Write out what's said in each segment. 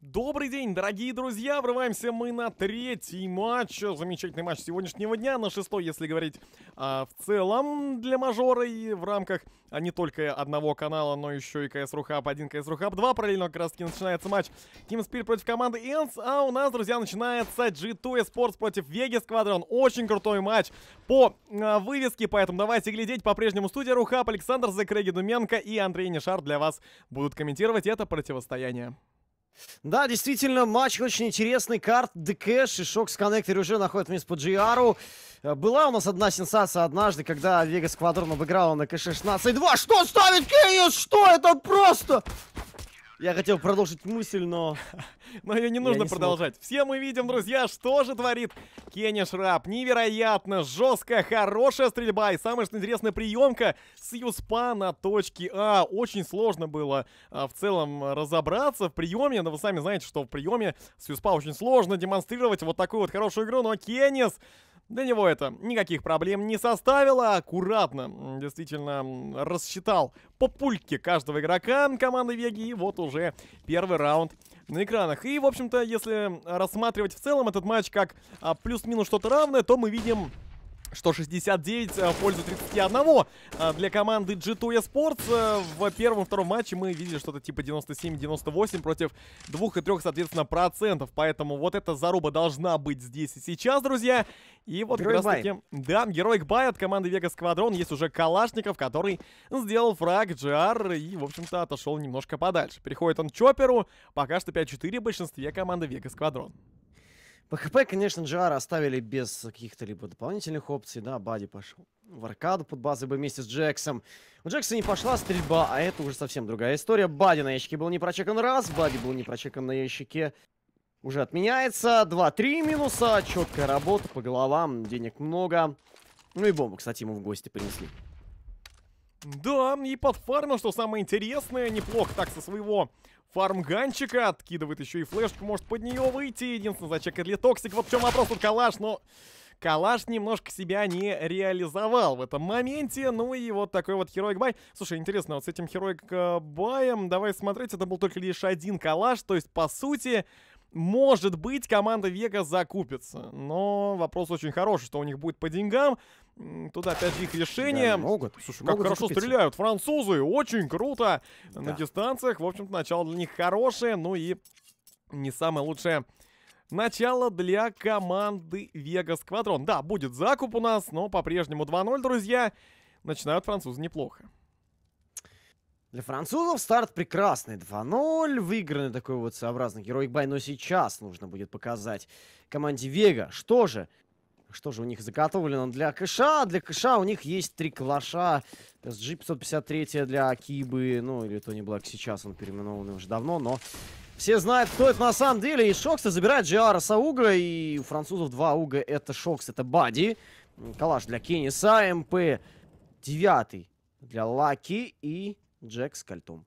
Добрый день, дорогие друзья! Врываемся мы на третий матч. Замечательный матч сегодняшнего дня, на шестой, если говорить а, в целом для мажора и в рамках а, не только одного канала, но еще и CS Hub 1, CS Hub 2. Параллельно как раз таки начинается матч Team Spirit против команды Энс, а у нас, друзья, начинается G2 Esports против Vegas Squadron. Очень крутой матч по а, вывеске, поэтому давайте глядеть. По-прежнему студия Рухаб, Александр Закреги Думенко и Андрей Нишар для вас будут комментировать это противостояние. Да, действительно, матч очень интересный. Карт, Декэш и Шокс Коннектор уже находят вниз по GR. Э, была у нас одна сенсация однажды, когда Вега Сквадрон обыграла на К-16-2. Что ставит Кениус? Что это просто? Я хотел продолжить мысль, но... Но ее не нужно не продолжать. Смог. Все мы видим, друзья, что же творит Кенни Шрап. Невероятно жесткая, хорошая стрельба и самое что интересное приемка с юспа на точке А. Очень сложно было а, в целом разобраться в приеме, но вы сами знаете, что в приеме с юспа очень сложно демонстрировать вот такую вот хорошую игру, но Кеннис... Kennis для него это никаких проблем не составило, а аккуратно действительно рассчитал по пульке каждого игрока команды Веги, и вот уже первый раунд на экранах. И, в общем-то, если рассматривать в целом этот матч как а, плюс-минус что-то равное, то мы видим что 69 э, в пользу 31 э, для команды G2 Esports. Э, в первом-втором матче мы видели что-то типа 97-98 против 2 и 3, соответственно, процентов. Поэтому вот эта заруба должна быть здесь и сейчас, друзья. И вот Герой как раз таки... Бай. Да, герой бай от команды Vega Squadron Есть уже Калашников, который сделал фраг GR и, в общем-то, отошел немножко подальше. Переходит он Чоперу. Пока что 5-4 в большинстве команды Vega Squadron ПХП, конечно, GR оставили без каких-то либо дополнительных опций, да, Бади пошел в аркаду под базой бы вместе с Джексом. У Джекса не пошла стрельба, а это уже совсем другая история. Бади на ящике был не прочекан раз, Бади был не прочекан на ящике. Уже отменяется. 2-3 минуса. Четкая работа по головам. Денег много. Ну и бомбу, кстати, ему в гости принесли. Да, и подфармил, что самое интересное, неплохо так со своего фармганчика, откидывает еще и флешку, может под нее выйти, единственное, зачекает ли токсик, вот в чем вопрос, тут калаш, но... Калаш немножко себя не реализовал в этом моменте. Ну и вот такой вот Heroic Бай. Слушай, интересно, вот с этим Heroic Баем, э, давай смотреть, это был только лишь один калаш. То есть, по сути, может быть, команда Вега закупится. Но вопрос очень хороший, что у них будет по деньгам. Тут опять же их решение. Да, могут. Слушай, как могут хорошо закупиться. стреляют французы. Очень круто. Да. На дистанциях, в общем-то, начало для них хорошее. Ну и не самое лучшее начало для команды Вега Сквадрон. Да, будет закуп у нас, но по-прежнему 2-0, друзья. Начинают французы неплохо. Для французов старт прекрасный. 2-0. Выигранный такой вот сообразный героик бай. Но сейчас нужно будет показать команде Вега. Что же? Что же у них заготовлено для кэша? Для кэша у них есть три Клаша, SG 553 для Акибы. Ну, или Тони Блэк сейчас. Он переименован уже давно, но... Все знают, кто это на самом деле. И Шокса забирает Джиараса Уга. И у французов два Уга. Это Шокс, это Бади. Калаш для Кенниса. МП девятый для Лаки. И Джек с кольтом.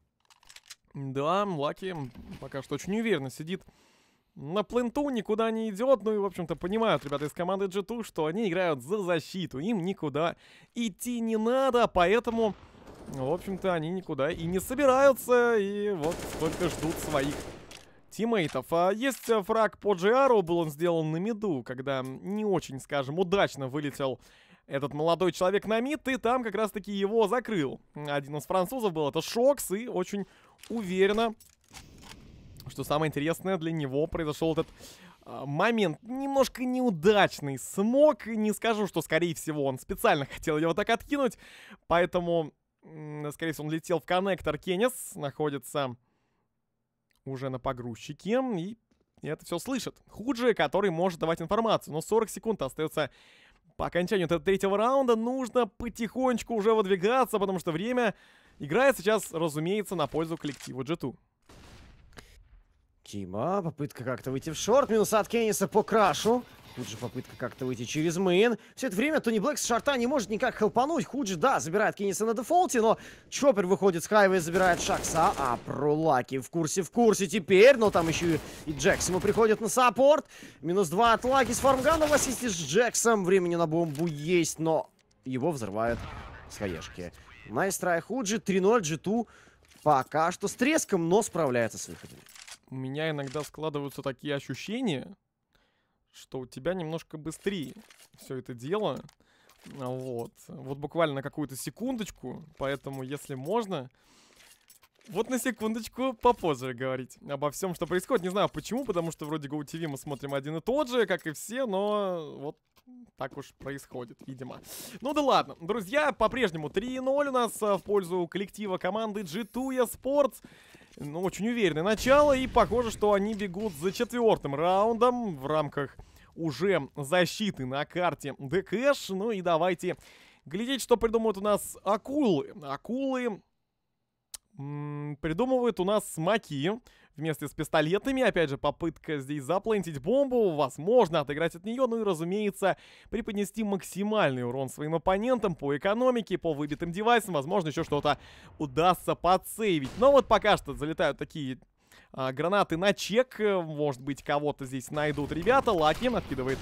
Да, Лаки пока что очень уверенно сидит на пленту, никуда не идет. Ну и, в общем-то, понимают ребята из команды G2, что они играют за защиту. Им никуда идти не надо, поэтому, в общем-то, они никуда и не собираются. И вот только ждут своих тиммейтов. А есть фраг по GR, был он сделан на миду, когда не очень, скажем, удачно вылетел этот молодой человек на мид, и там как раз-таки его закрыл. Один из французов был, это Шокс, и очень уверенно, что самое интересное, для него произошел этот а, момент немножко неудачный. Смог, не скажу, что, скорее всего, он специально хотел его так откинуть, поэтому, скорее всего, он летел в коннектор. Кеннис находится уже на погрузчике и это все слышит. Худжи, который может давать информацию, но 40 секунд остается по окончанию третьего раунда нужно потихонечку уже выдвигаться, потому что время играет сейчас, разумеется, на пользу коллективу G2. Кима, попытка как-то выйти в шорт, минус от Кенниса по крашу. Тут же попытка как-то выйти через мейн. Все это время Тони Блэк с шарта не может никак хелпануть. Худжи, да, забирает Кенниса на дефолте, но Чоппер выходит с хайва и забирает Шакса. А Прулаки в курсе, в курсе теперь. Но там еще и Джекс ему приходит на саппорт. Минус 2 от Лаки с фармганом в ассисте с Джексом. Времени на бомбу есть, но его взрывают своешки. Найс трай Худжи, 3-0, G2 пока что с треском, но справляется с выходом. У меня иногда складываются такие ощущения, что у тебя немножко быстрее все это дело. А вот. Вот буквально какую-то секундочку, поэтому, если можно, вот на секундочку попозже говорить обо всем, что происходит. Не знаю почему, потому что вроде GoTV мы смотрим один и тот же, как и все, но вот так уж происходит, видимо. Ну да ладно. Друзья, по-прежнему 3-0 у нас э, в пользу коллектива команды G2 Esports ну, очень уверенное начало. И похоже, что они бегут за четвертым раундом в рамках уже защиты на карте Декэш. Ну и давайте глядеть, что придумают у нас акулы. Акулы придумывают у нас маки вместе с пистолетами. Опять же, попытка здесь заплентить бомбу, возможно, отыграть от нее, ну и, разумеется, преподнести максимальный урон своим оппонентам по экономике, по выбитым девайсам. Возможно, еще что-то удастся подсейвить. Но вот пока что залетают такие а, гранаты на чек. Может быть, кого-то здесь найдут ребята. Лаки откидывает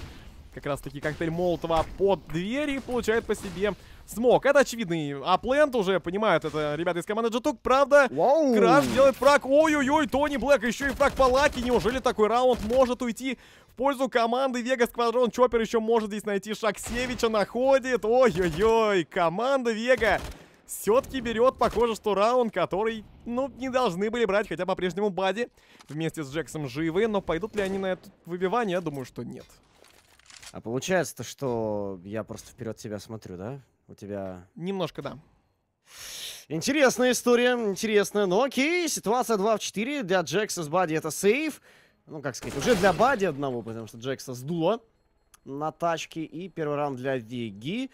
как раз-таки коктейль Молотова под дверь и получает по себе смог. Это очевидный аплент уже, понимают это ребята из команды Джетук. Правда, Воу. Краш делает фраг. Ой-ой-ой, Тони Блэк, еще и фраг по Лаки. Неужели такой раунд может уйти в пользу команды Вегас Квадрон? Чоппер еще может здесь найти Шаксевича, находит. Ой-ой-ой, команда Вега все-таки берет, похоже, что раунд, который, ну, не должны были брать, хотя по-прежнему Бади вместе с Джексом живы, но пойдут ли они на это выбивание, я думаю, что нет. А получается-то, что я просто вперед себя смотрю, да? у тебя... Немножко, да. Интересная история, интересная. Ну окей, ситуация 2 в 4. Для Джекса с Бади это сейф. Ну, как сказать, уже для Бади одного, потому что Джекса сдуло на тачке. И первый раунд для Веги.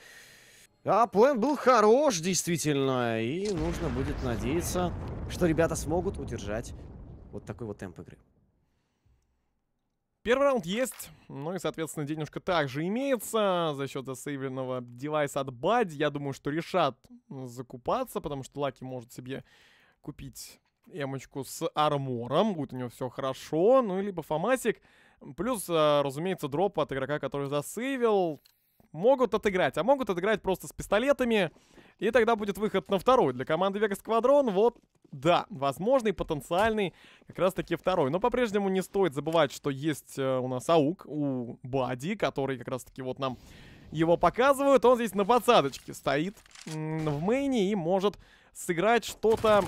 А план был хорош, действительно. И нужно будет надеяться, что ребята смогут удержать вот такой вот темп игры. Первый раунд есть, ну и, соответственно, денежка также имеется за счет засейвленного девайса от Бади. Я думаю, что решат закупаться, потому что Лаки может себе купить эмочку с армором, будет у него все хорошо, ну и либо Фомасик. Плюс, э, разумеется, дроп от игрока, который засейвил. Могут отыграть, а могут отыграть просто с пистолетами. И тогда будет выход на второй для команды Вега Сквадрон. Вот, да, возможный, потенциальный как раз-таки второй. Но по-прежнему не стоит забывать, что есть э, у нас Аук, у Бади, который как раз-таки вот нам его показывают. Он здесь на подсадочке стоит в мейне и может сыграть что-то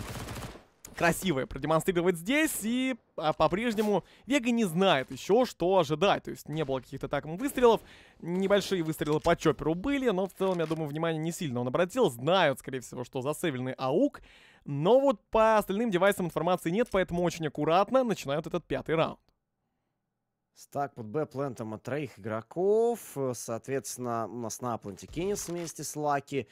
красивое продемонстрировать здесь, и а, по-прежнему Вега не знает еще, что ожидать. То есть не было каких-то так выстрелов, небольшие выстрелы по чопперу были, но в целом, я думаю, внимание не сильно он обратил. Знают, скорее всего, что засейвленный АУК, но вот по остальным девайсам информации нет, поэтому очень аккуратно начинают этот пятый раунд. Стак под Б плентом от троих игроков. Соответственно, у нас на планте Кеннис вместе с Лаки.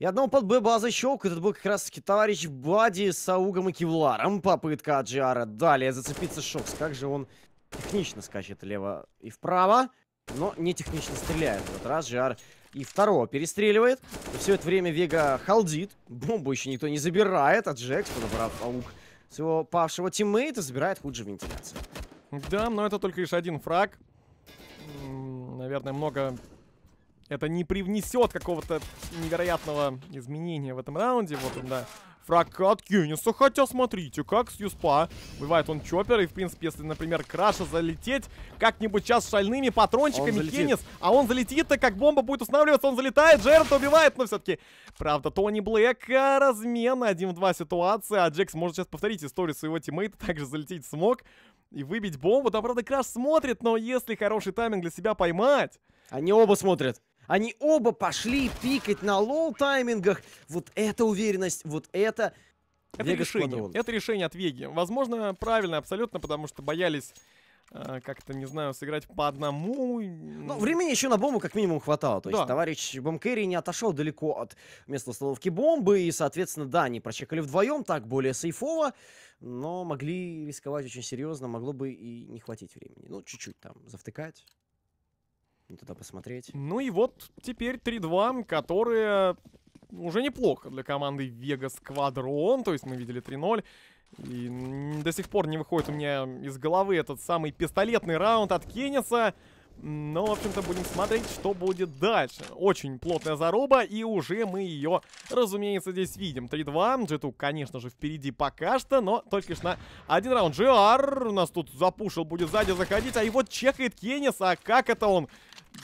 И одного под Б база щелк. Этот был как раз таки товарищ Бади с Аугом и Кевларом. Попытка от Джиара. Далее зацепиться Шокс. Как же он технично скачет лево и вправо. Но не технично стреляет Вот раз. Джиар и второго перестреливает. И все это время Вега халдит. Бомбу еще никто не забирает. А Джекс, подобрав Ауг своего павшего тиммейта, забирает хуже вентиляцию. Да, но это только лишь один фраг. Наверное, много это не привнесет какого-то невероятного изменения в этом раунде. Вот он, да. Фраг от Кюниса, хотя смотрите, как с Юспа. Бывает он чоппер, и в принципе, если, например, Краша залететь как-нибудь сейчас шальными патрончиками Кеннис, а он залетит-то, как бомба будет устанавливаться, он залетает, Джерард убивает, но все-таки. Правда, Тони Блэк, а, размен, 1 в 2 ситуация, а Джекс может сейчас повторить историю своего тиммейта, также залететь смог и выбить бомбу. Да, правда, Краш смотрит, но если хороший тайминг для себя поймать... Они оба смотрят. Они оба пошли пикать на лол таймингах Вот эта уверенность, вот это... Это Вегас решение. Квадрон. Это решение от Веги. Возможно, правильно абсолютно, потому что боялись э, как-то, не знаю, сыграть по одному. Ну, времени еще на бомбу как минимум хватало. То да. есть товарищ Бомкерри не отошел далеко от места установки бомбы. И, соответственно, да, они прочекали вдвоем, так более сейфово. Но могли рисковать очень серьезно, могло бы и не хватить времени. Ну, чуть-чуть там завтыкать не туда посмотреть. Ну и вот теперь 3-2, которые уже неплохо для команды Vegas Quadron. То есть мы видели 3-0. И до сих пор не выходит у меня из головы этот самый пистолетный раунд от Кенниса. Но, в общем-то, будем смотреть, что будет дальше. Очень плотная заруба, и уже мы ее, разумеется, здесь видим. 3-2. Джиту, конечно же, впереди пока что, но только лишь на один раунд. Джиар у нас тут запушил, будет сзади заходить, а его чекает Кеннис. А как это он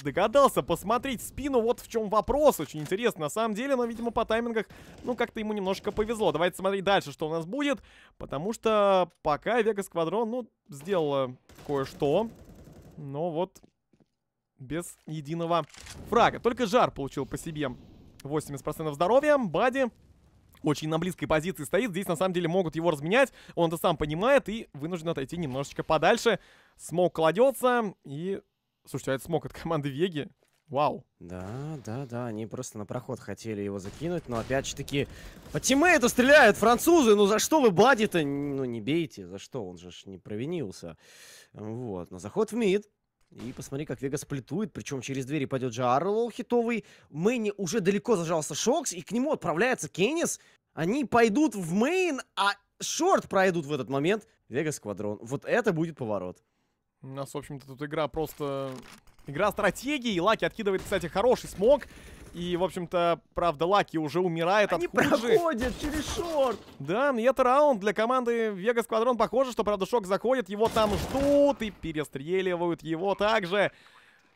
догадался посмотреть спину, вот в чем вопрос, очень интересно на самом деле, но, видимо, по таймингах, ну, как-то ему немножко повезло. Давайте смотреть дальше, что у нас будет, потому что пока Вега Сквадрон, ну, сделала кое-что, но вот без единого фрага. Только Жар получил по себе 80% здоровья, Бади очень на близкой позиции стоит. Здесь, на самом деле, могут его разменять. Он это сам понимает и вынужден отойти немножечко подальше. Смог кладется и Слушайте, а это смог от команды Веги? Вау. Да, да, да, они просто на проход хотели его закинуть, но опять же таки по тиммейту стреляют французы, ну за что вы бади-то? Ну не бейте, за что, он же ж не провинился. Вот, но заход в мид, и посмотри, как Вега сплетует, причем через двери пойдет Джарл хитовый. Мэйни уже далеко зажался Шокс, и к нему отправляется Кеннис. Они пойдут в мейн, а шорт пройдут в этот момент. Вегас квадрон. Вот это будет поворот. У нас, в общем-то, тут игра просто... Игра стратегии, Лаки откидывает, кстати, хороший смог. И, в общем-то, правда, Лаки уже умирает Они от хуже. проходят через шорт! Да, ну и это раунд для команды Вега Сквадрон. Похоже, что, правда, Шок заходит, его там ждут и перестреливают его также.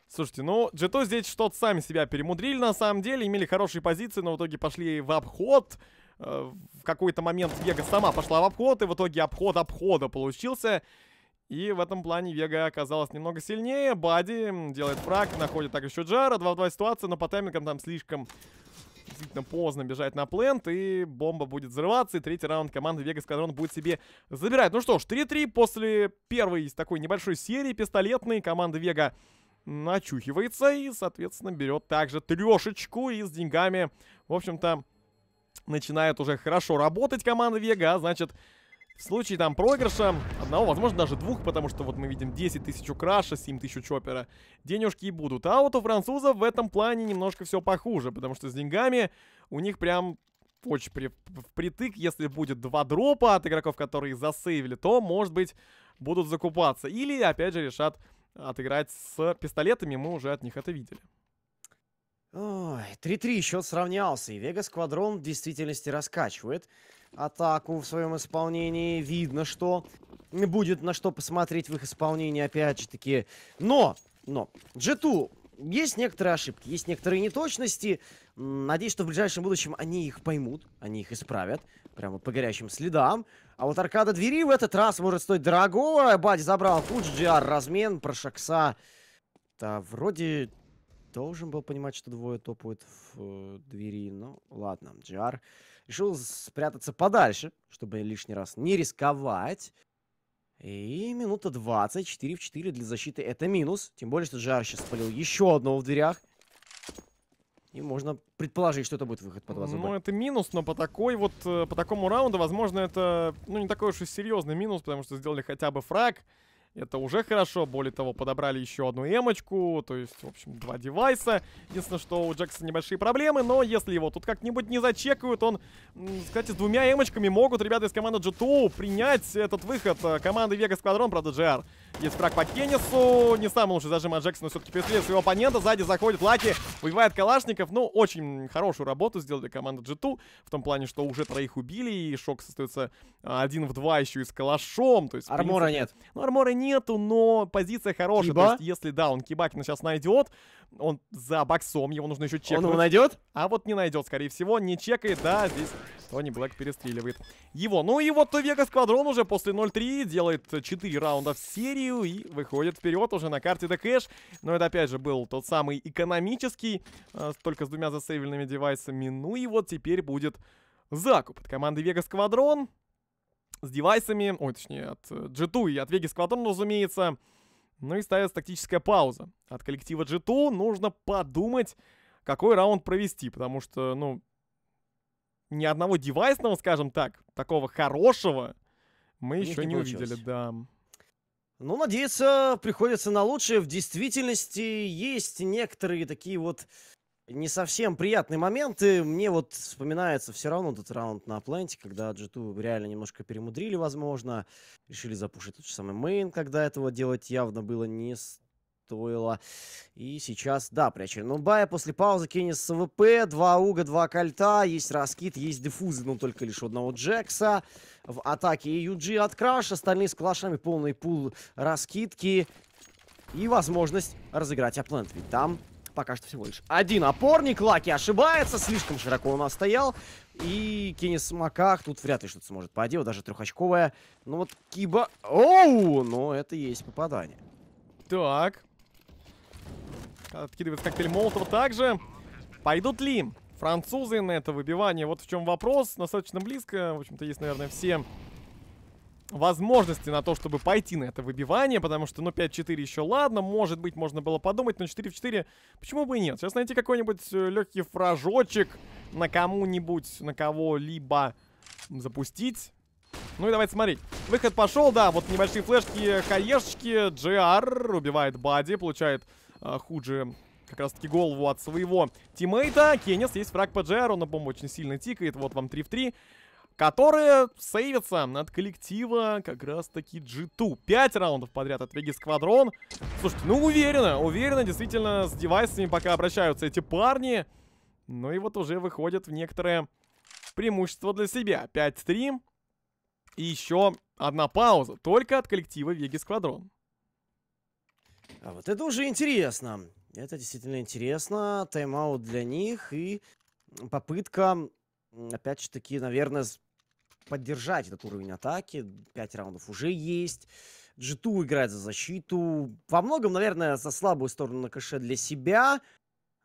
Слушайте, ну, Джето здесь что-то сами себя перемудрили, на самом деле, имели хорошие позиции, но в итоге пошли в обход. Э, в какой-то момент Вега сама пошла в обход, и в итоге обход обхода получился. И в этом плане Вега оказалась немного сильнее. Бади делает фраг, находит так еще Джара. 2 в 2 ситуация, но по таймингам там слишком действительно поздно бежать на плент, и бомба будет взрываться, и третий раунд команды Вега Скадрон будет себе забирать. Ну что ж, 3-3 после первой из такой небольшой серии пистолетной команда Вега начухивается и, соответственно, берет также трешечку и с деньгами, в общем-то, начинает уже хорошо работать команда Вега, а значит, в случае там проигрыша, одного, возможно, даже двух, потому что вот мы видим 10 тысяч у краша, 7 тысяч у чоппера, денежки и будут. А вот у французов в этом плане немножко все похуже, потому что с деньгами у них прям очень при, впритык. Если будет два дропа от игроков, которые засейвили, то, может быть, будут закупаться. Или, опять же, решат отыграть с пистолетами, мы уже от них это видели. Ой, 3-3 счет сравнялся, и Вегас Квадрон в действительности раскачивает атаку в своем исполнении. Видно, что будет на что посмотреть в их исполнении, опять же таки. Но, но, G2 есть некоторые ошибки, есть некоторые неточности. Надеюсь, что в ближайшем будущем они их поймут, они их исправят. Прямо по горящим следам. А вот аркада двери в этот раз может стоить дорогого. Бади забрал куч, GR а размен, про Шакса. Да, вроде должен был понимать, что двое топают в э, двери. Ну, ладно, GR решил спрятаться подальше, чтобы лишний раз не рисковать. И минута 20, 4 в 4 для защиты это минус. Тем более, что Жар сейчас спалил еще одного в дверях. И можно предположить, что это будет выход под вас. Ну, это минус, но по такой вот, э, по такому раунду, возможно, это, ну, не такой уж и серьезный минус, потому что сделали хотя бы фраг. Это уже хорошо. Более того, подобрали еще одну эмочку. То есть, в общем, два девайса. Единственное, что у Джекса небольшие проблемы. Но если его тут как-нибудь не зачекают, он, кстати, с двумя эмочками могут ребята из команды G2 принять этот выход э, команды Vega Squadron, правда, GR. Есть фраг по Кеннису. Не самый лучший зажим от Джексона. Все-таки преследует своего оппонента. Сзади заходит Лаки. Выбивает Калашников. Ну, очень хорошую работу сделали команда G2. В том плане, что уже троих убили. И шок остается а, один в два еще и с Калашом. То есть, армора принципе, нет. Ну, армора нету, но позиция хорошая. Киба? То есть, если, да, он Кибакина сейчас найдет, он за боксом, его нужно еще чекнуть. Он его найдет? А вот не найдет, скорее всего. Не чекает, да, здесь Тони Блэк перестреливает его. Ну и вот Вега Сквадрон уже после 0-3 делает 4 раунда в серии. Ливию и выходит вперед уже на карте Декэш. Но это опять же был тот самый экономический, э, только с двумя засейвленными девайсами. Ну и вот теперь будет закуп от команды Вега Сквадрон с девайсами, ой, точнее, от э, G2 и от Веги Сквадрон, разумеется. Ну и ставится тактическая пауза. От коллектива G2 нужно подумать, какой раунд провести, потому что, ну, ни одного девайсного, скажем так, такого хорошего мы еще не, не увидели, да. Ну, надеяться приходится на лучшее. В действительности есть некоторые такие вот не совсем приятные моменты. Мне вот вспоминается все равно этот раунд на Атланте, когда G2 реально немножко перемудрили, возможно. Решили запушить тот же самый мейн, когда этого делать явно было не стоило. И сейчас, да, при очередном бае после паузы Кенни с ВП, два уга, два кольта, есть раскид, есть дефузы, но только лишь одного Джекса. В атаке Юджи от Краш, остальные с клашами полный пул раскидки и возможность разыграть аплент. ведь там пока что всего лишь один опорник. Лаки ошибается, слишком широко он стоял. И Кеннис Маках тут вряд ли что-то сможет по даже трехочковая. Ну вот Киба... Оу! Но это и есть попадание. Так, Откидывается коктейль Молотова также. Пойдут ли французы на это выбивание? Вот в чем вопрос. Достаточно близко. В общем-то, есть, наверное, все возможности на то, чтобы пойти на это выбивание, потому что, ну, 5-4 еще ладно, может быть, можно было подумать, но 4 в 4, почему бы и нет? Сейчас найти какой-нибудь э, легкий фражочек на кому-нибудь, на кого-либо запустить. Ну и давайте смотреть. Выход пошел, да, вот небольшие флешки, хаешечки, GR убивает Бади, получает а, хуже как раз-таки голову от своего тиммейта. Кеннис есть фраг по Джеру, на бомбу очень сильно тикает, вот вам 3 в 3. Которые сейвятся над коллектива как раз-таки G2. пять раундов подряд от Веги Сквадрон. Слушайте, ну уверенно, уверенно действительно с девайсами пока обращаются эти парни. Ну и вот уже выходят в некоторое преимущество для себя. 5-3. И еще одна пауза. Только от коллектива Веги Сквадрон. А вот это уже интересно. Это действительно интересно. Тайм-аут для них и попытка, опять же таки, наверное, поддержать этот уровень атаки. Пять раундов уже есть. G2 играет за защиту. Во многом, наверное, за слабую сторону на кэше для себя.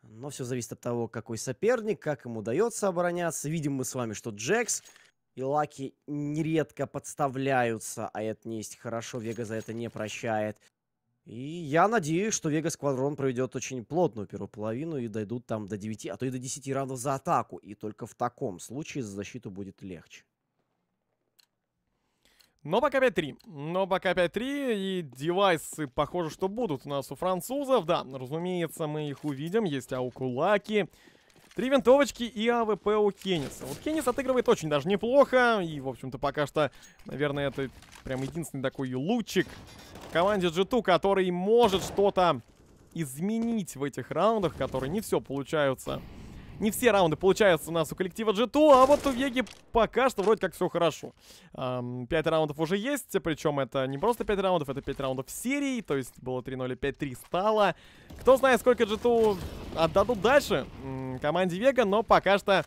Но все зависит от того, какой соперник, как ему удается обороняться. Видим мы с вами, что Джекс и Лаки нередко подставляются, а это не есть хорошо. Вега за это не прощает. И я надеюсь, что Вега Сквадрон проведет очень плотную первую половину и дойдут там до 9, а то и до 10 раундов за атаку. И только в таком случае за защиту будет легче. Но пока 5-3. Но пока 5-3. И девайсы, похоже, что будут у нас у французов. Да, разумеется, мы их увидим. Есть аукулаки. Аукулаки. Три винтовочки и АВП у Кенниса. Вот Кеннис отыгрывает очень даже неплохо. И, в общем-то, пока что, наверное, это прям единственный такой лучик в команде G2, который может что-то изменить в этих раундах, которые не все получаются не все раунды получаются у нас у коллектива G2, а вот у Веги пока что вроде как все хорошо. Эм, 5 раундов уже есть, причем это не просто 5 раундов, это 5 раундов серии, то есть было 3-0 5-3 стало. Кто знает, сколько G2 отдадут дальше м команде Вега, но пока что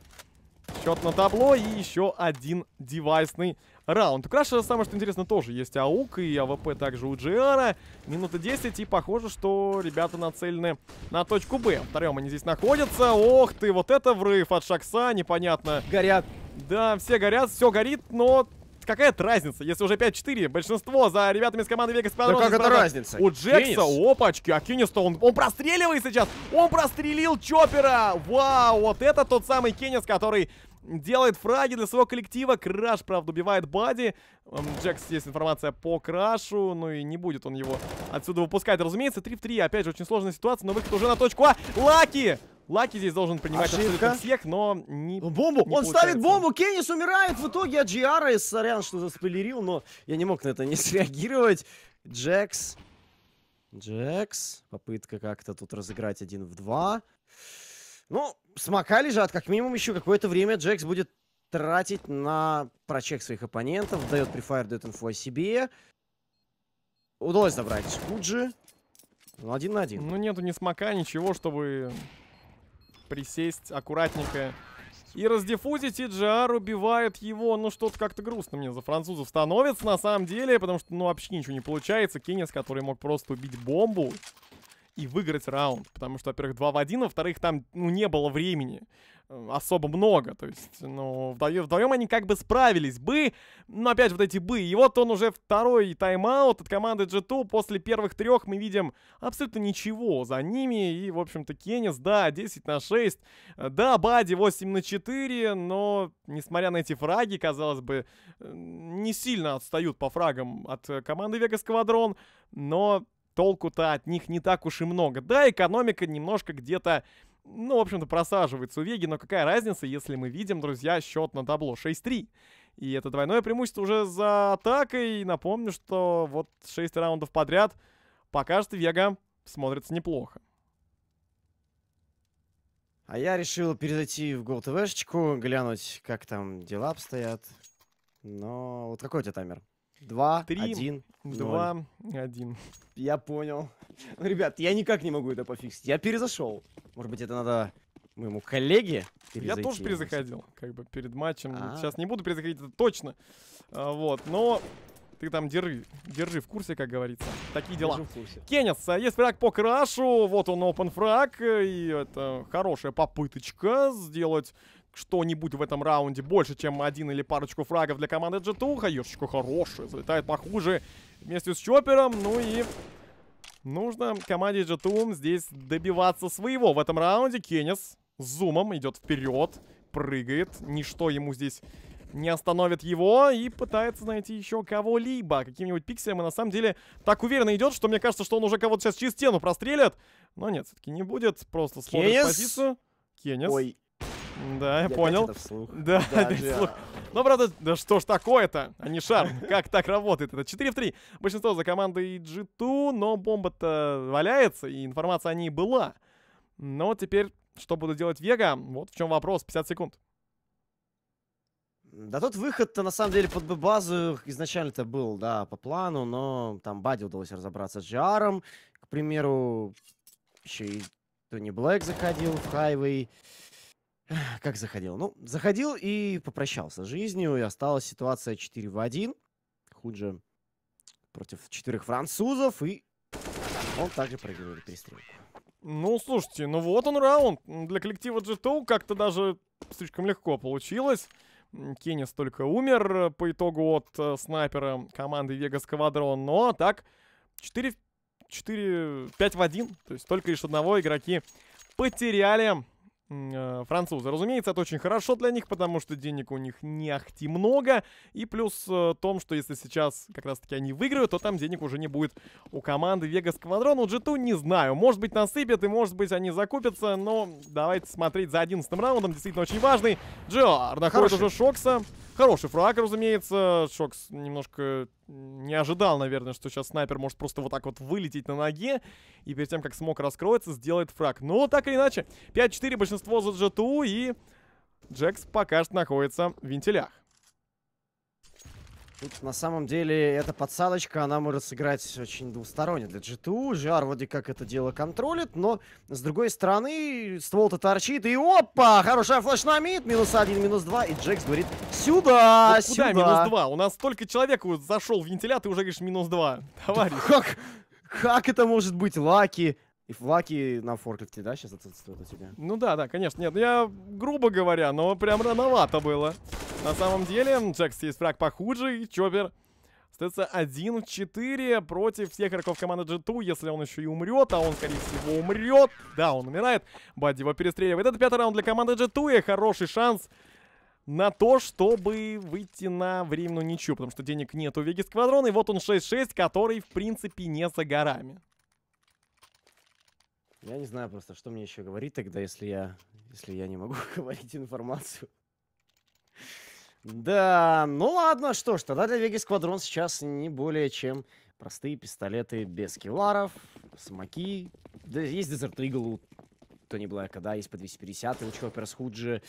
счет на табло и еще один девайсный раунд. У Краша, самое что интересно, тоже есть АУК и АВП также у Джиара. Минута 10, и похоже, что ребята нацелены на точку Б. Втроем они здесь находятся. Ох ты, вот это врыв от Шакса, непонятно. Горят. Да, все горят, все горит, но какая разница, если уже 5-4, большинство за ребятами из команды Вегас Да как это разница? У Джекса, Кеннис. опачки, а Кеннис-то он, он простреливает сейчас, он прострелил Чопера. вау, вот это тот самый Кеннис, который делает фраги для своего коллектива. Краш, правда, убивает Бади. Джекс есть информация по Крашу, ну и не будет он его отсюда выпускать, разумеется. 3 в 3, опять же, очень сложная ситуация, но выход уже на точку А. Лаки! Лаки здесь должен принимать Ошибка. абсолютно всех, но не Бомбу! Не он получается. ставит бомбу! Кеннис умирает в итоге от Джиара. Сорян, что заспойлерил, но я не мог на это не среагировать. Джекс. Джекс. Попытка как-то тут разыграть один в два. Ну, смока лежат. Как минимум еще какое-то время Джекс будет тратить на прочек своих оппонентов. Дает префайр, дает инфу о себе. Удалось забрать Скуджи. Ну, один на один. Ну, нету ни смока, ничего, чтобы присесть аккуратненько и раздиффузить, и Джар убивает его. Ну, что-то как-то грустно мне за французов становится на самом деле, потому что, ну, вообще ничего не получается. Кенес, который мог просто убить бомбу, и выиграть раунд. Потому что, во-первых, 2 в 1, во-вторых, там ну, не было времени э, особо много. То есть, ну, вдвоем, вдвоем они как бы справились бы, но ну, опять вот эти бы. И вот он уже второй тайм-аут от команды G2. После первых трех мы видим абсолютно ничего за ними. И, в общем-то, Кеннис, да, 10 на 6. Да, Бади 8 на 4, но, несмотря на эти фраги, казалось бы, э, не сильно отстают по фрагам от э, команды Вегас Квадрон, Но толку-то от них не так уж и много. Да, экономика немножко где-то ну, в общем-то, просаживается у Веги, но какая разница, если мы видим, друзья, счет на табло 6-3. И это двойное преимущество уже за атакой. И напомню, что вот 6 раундов подряд пока что Вега смотрится неплохо. А я решил перезайти в гол ТВшечку, глянуть, как там дела обстоят. Но вот какой у тебя таймер? Два, Три, один, два, один. Я понял. Ну, ребят, я никак не могу это пофиксить. Я перезашел. Может быть, это надо моему коллеге перезайти? Я тоже перезаходил, как бы, перед матчем. А -а -а. Сейчас не буду перезаходить, это точно. А, вот, но ты там держи, держи в курсе, как говорится. Такие дела. Держи в курсе. Кеннис, а, есть фраг по крашу, вот он open фраг, и это хорошая попыточка сделать что-нибудь в этом раунде больше, чем один или парочку фрагов для команды G2. Хаешечку хороший, залетает похуже вместе с Чоппером. Ну и нужно команде G2 здесь добиваться своего. В этом раунде Кеннис с зумом идет вперед, прыгает. Ничто ему здесь не остановит его и пытается найти еще кого-либо. Каким-нибудь пикселем и на самом деле так уверенно идет, что мне кажется, что он уже кого-то сейчас через стену прострелит. Но нет, все-таки не будет. Просто смотрит позицию. Кеннис. Ой. Да, я, я понял. Да, да, вслух. Но, ну, правда, да что ж такое-то, а не шар? Как так работает это? 4 в 3. Большинство за командой G2, но бомба-то валяется, и информация о ней была. Но теперь, что буду делать Вега? Вот в чем вопрос, 50 секунд. Да тот выход-то на самом деле под базу изначально-то был, да, по плану, но там Баде удалось разобраться с Джаром, к примеру, еще и Тони Блэк заходил в хайвей. Как заходил? Ну, заходил и попрощался с жизнью, и осталась ситуация 4 в 1. Худжи против четырех французов, и он также проиграл перестрелку. Ну, слушайте, ну вот он раунд. Для коллектива G2 как-то даже слишком легко получилось. Кеннис только умер по итогу от э, снайпера команды Вега Квадрон, но так 4, 4, 5 в 1, то есть только лишь одного игроки потеряли Э, французы. Разумеется, это очень хорошо для них, потому что денег у них не ахти много. И плюс в э, том, что если сейчас как раз-таки они выиграют, то там денег уже не будет у команды Вегас Квадрон. У Джиту не знаю. Может быть, насыпят, и может быть, они закупятся. Но давайте смотреть за 11 раундом. Действительно очень важный. Джиар находит уже Шокса. Хороший фраг, разумеется. Шокс немножко не ожидал, наверное, что сейчас снайпер может просто вот так вот вылететь на ноге. И перед тем, как смог раскроется, сделает фраг. Но так или иначе, 5-4 большинство меньшинство за джету, и Джекс пока что находится в вентилях. Тут на самом деле эта подсадочка, она может сыграть очень двусторонне для G2. Жар вроде как это дело контролит, но с другой стороны ствол-то торчит. И опа! Хорошая флеш на мид. Минус один, минус два. И Джекс говорит сюда, вот сюда. Куда минус два? У нас столько человек зашел в вентилятор и уже говоришь минус два. Товарищ. Да как? Как это может быть, Лаки? И флаки на форклифте, да, сейчас отсутствуют у тебя? Ну да, да, конечно. Нет, ну я грубо говоря, но прям рановато было. На самом деле, Джекс есть враг похуже, и Чоппер остается 1 в 4 против всех игроков команды G2. Если он еще и умрет, а он, скорее всего, умрет. Да, он умирает. Бадди его перестреливает. Это пятый раунд для команды G2 и хороший шанс на то, чтобы выйти на временную ничью, потому что денег нет у Веги Сквадрона, и вот он 6-6, который, в принципе, не за горами. Я не знаю просто, что мне еще говорить тогда, если я, если я не могу говорить информацию. Да, ну ладно, что ж, тогда для Веги Сквадрон сейчас не более чем простые пистолеты без кевларов, смоки. Да, есть Дезерт Игл у Тони Блэка, да, есть по 250 у Чопперс Худжи.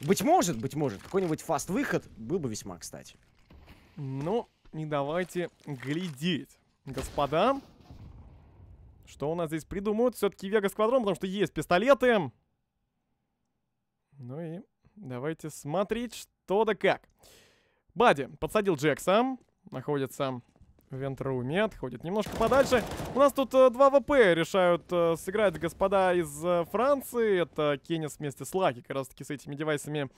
Быть может, быть может, какой-нибудь фаст-выход был бы весьма кстати. Ну, не давайте глядеть, господа. Что у нас здесь придумают? Все-таки Вега Сквадрон, потому что есть пистолеты. Ну и давайте смотреть, что да как. Бади подсадил Джекса. Находится в вентруме, отходит немножко подальше. У нас тут э, два ВП решают э, сыграть господа из э, Франции. Это Кеннис вместе с Лаки как раз таки с этими девайсами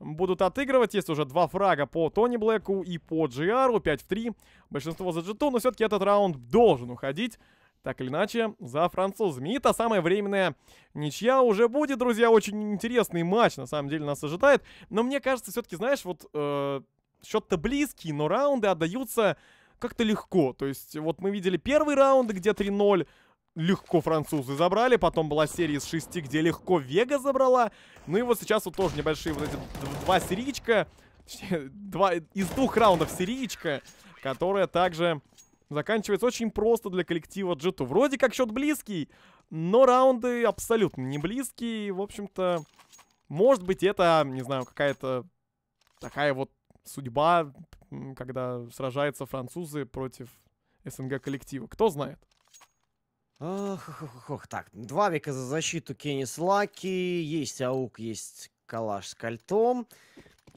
будут отыгрывать. Есть уже два фрага по Тони Блэку и по GR, 5 в 3. Большинство за джету, но все-таки этот раунд должен уходить так или иначе, за французами. И та самая временная ничья уже будет, друзья. Очень интересный матч, на самом деле, нас ожидает. Но мне кажется, все-таки, знаешь, вот э, счет-то близкий, но раунды отдаются как-то легко. То есть, вот мы видели первый раунд, где 3-0 легко французы забрали. Потом была серия из шести, где легко Вега забрала. Ну и вот сейчас вот тоже небольшие вот эти два серичка. Точнее, два, из двух раундов серичка, которая также заканчивается очень просто для коллектива g Вроде как счет близкий, но раунды абсолютно не близкие. В общем-то, может быть, это, не знаю, какая-то такая вот судьба, когда сражаются французы против СНГ коллектива. Кто знает? Ох, так, два века за защиту Кеннис Лаки, есть Аук, есть Калаш с кольтом.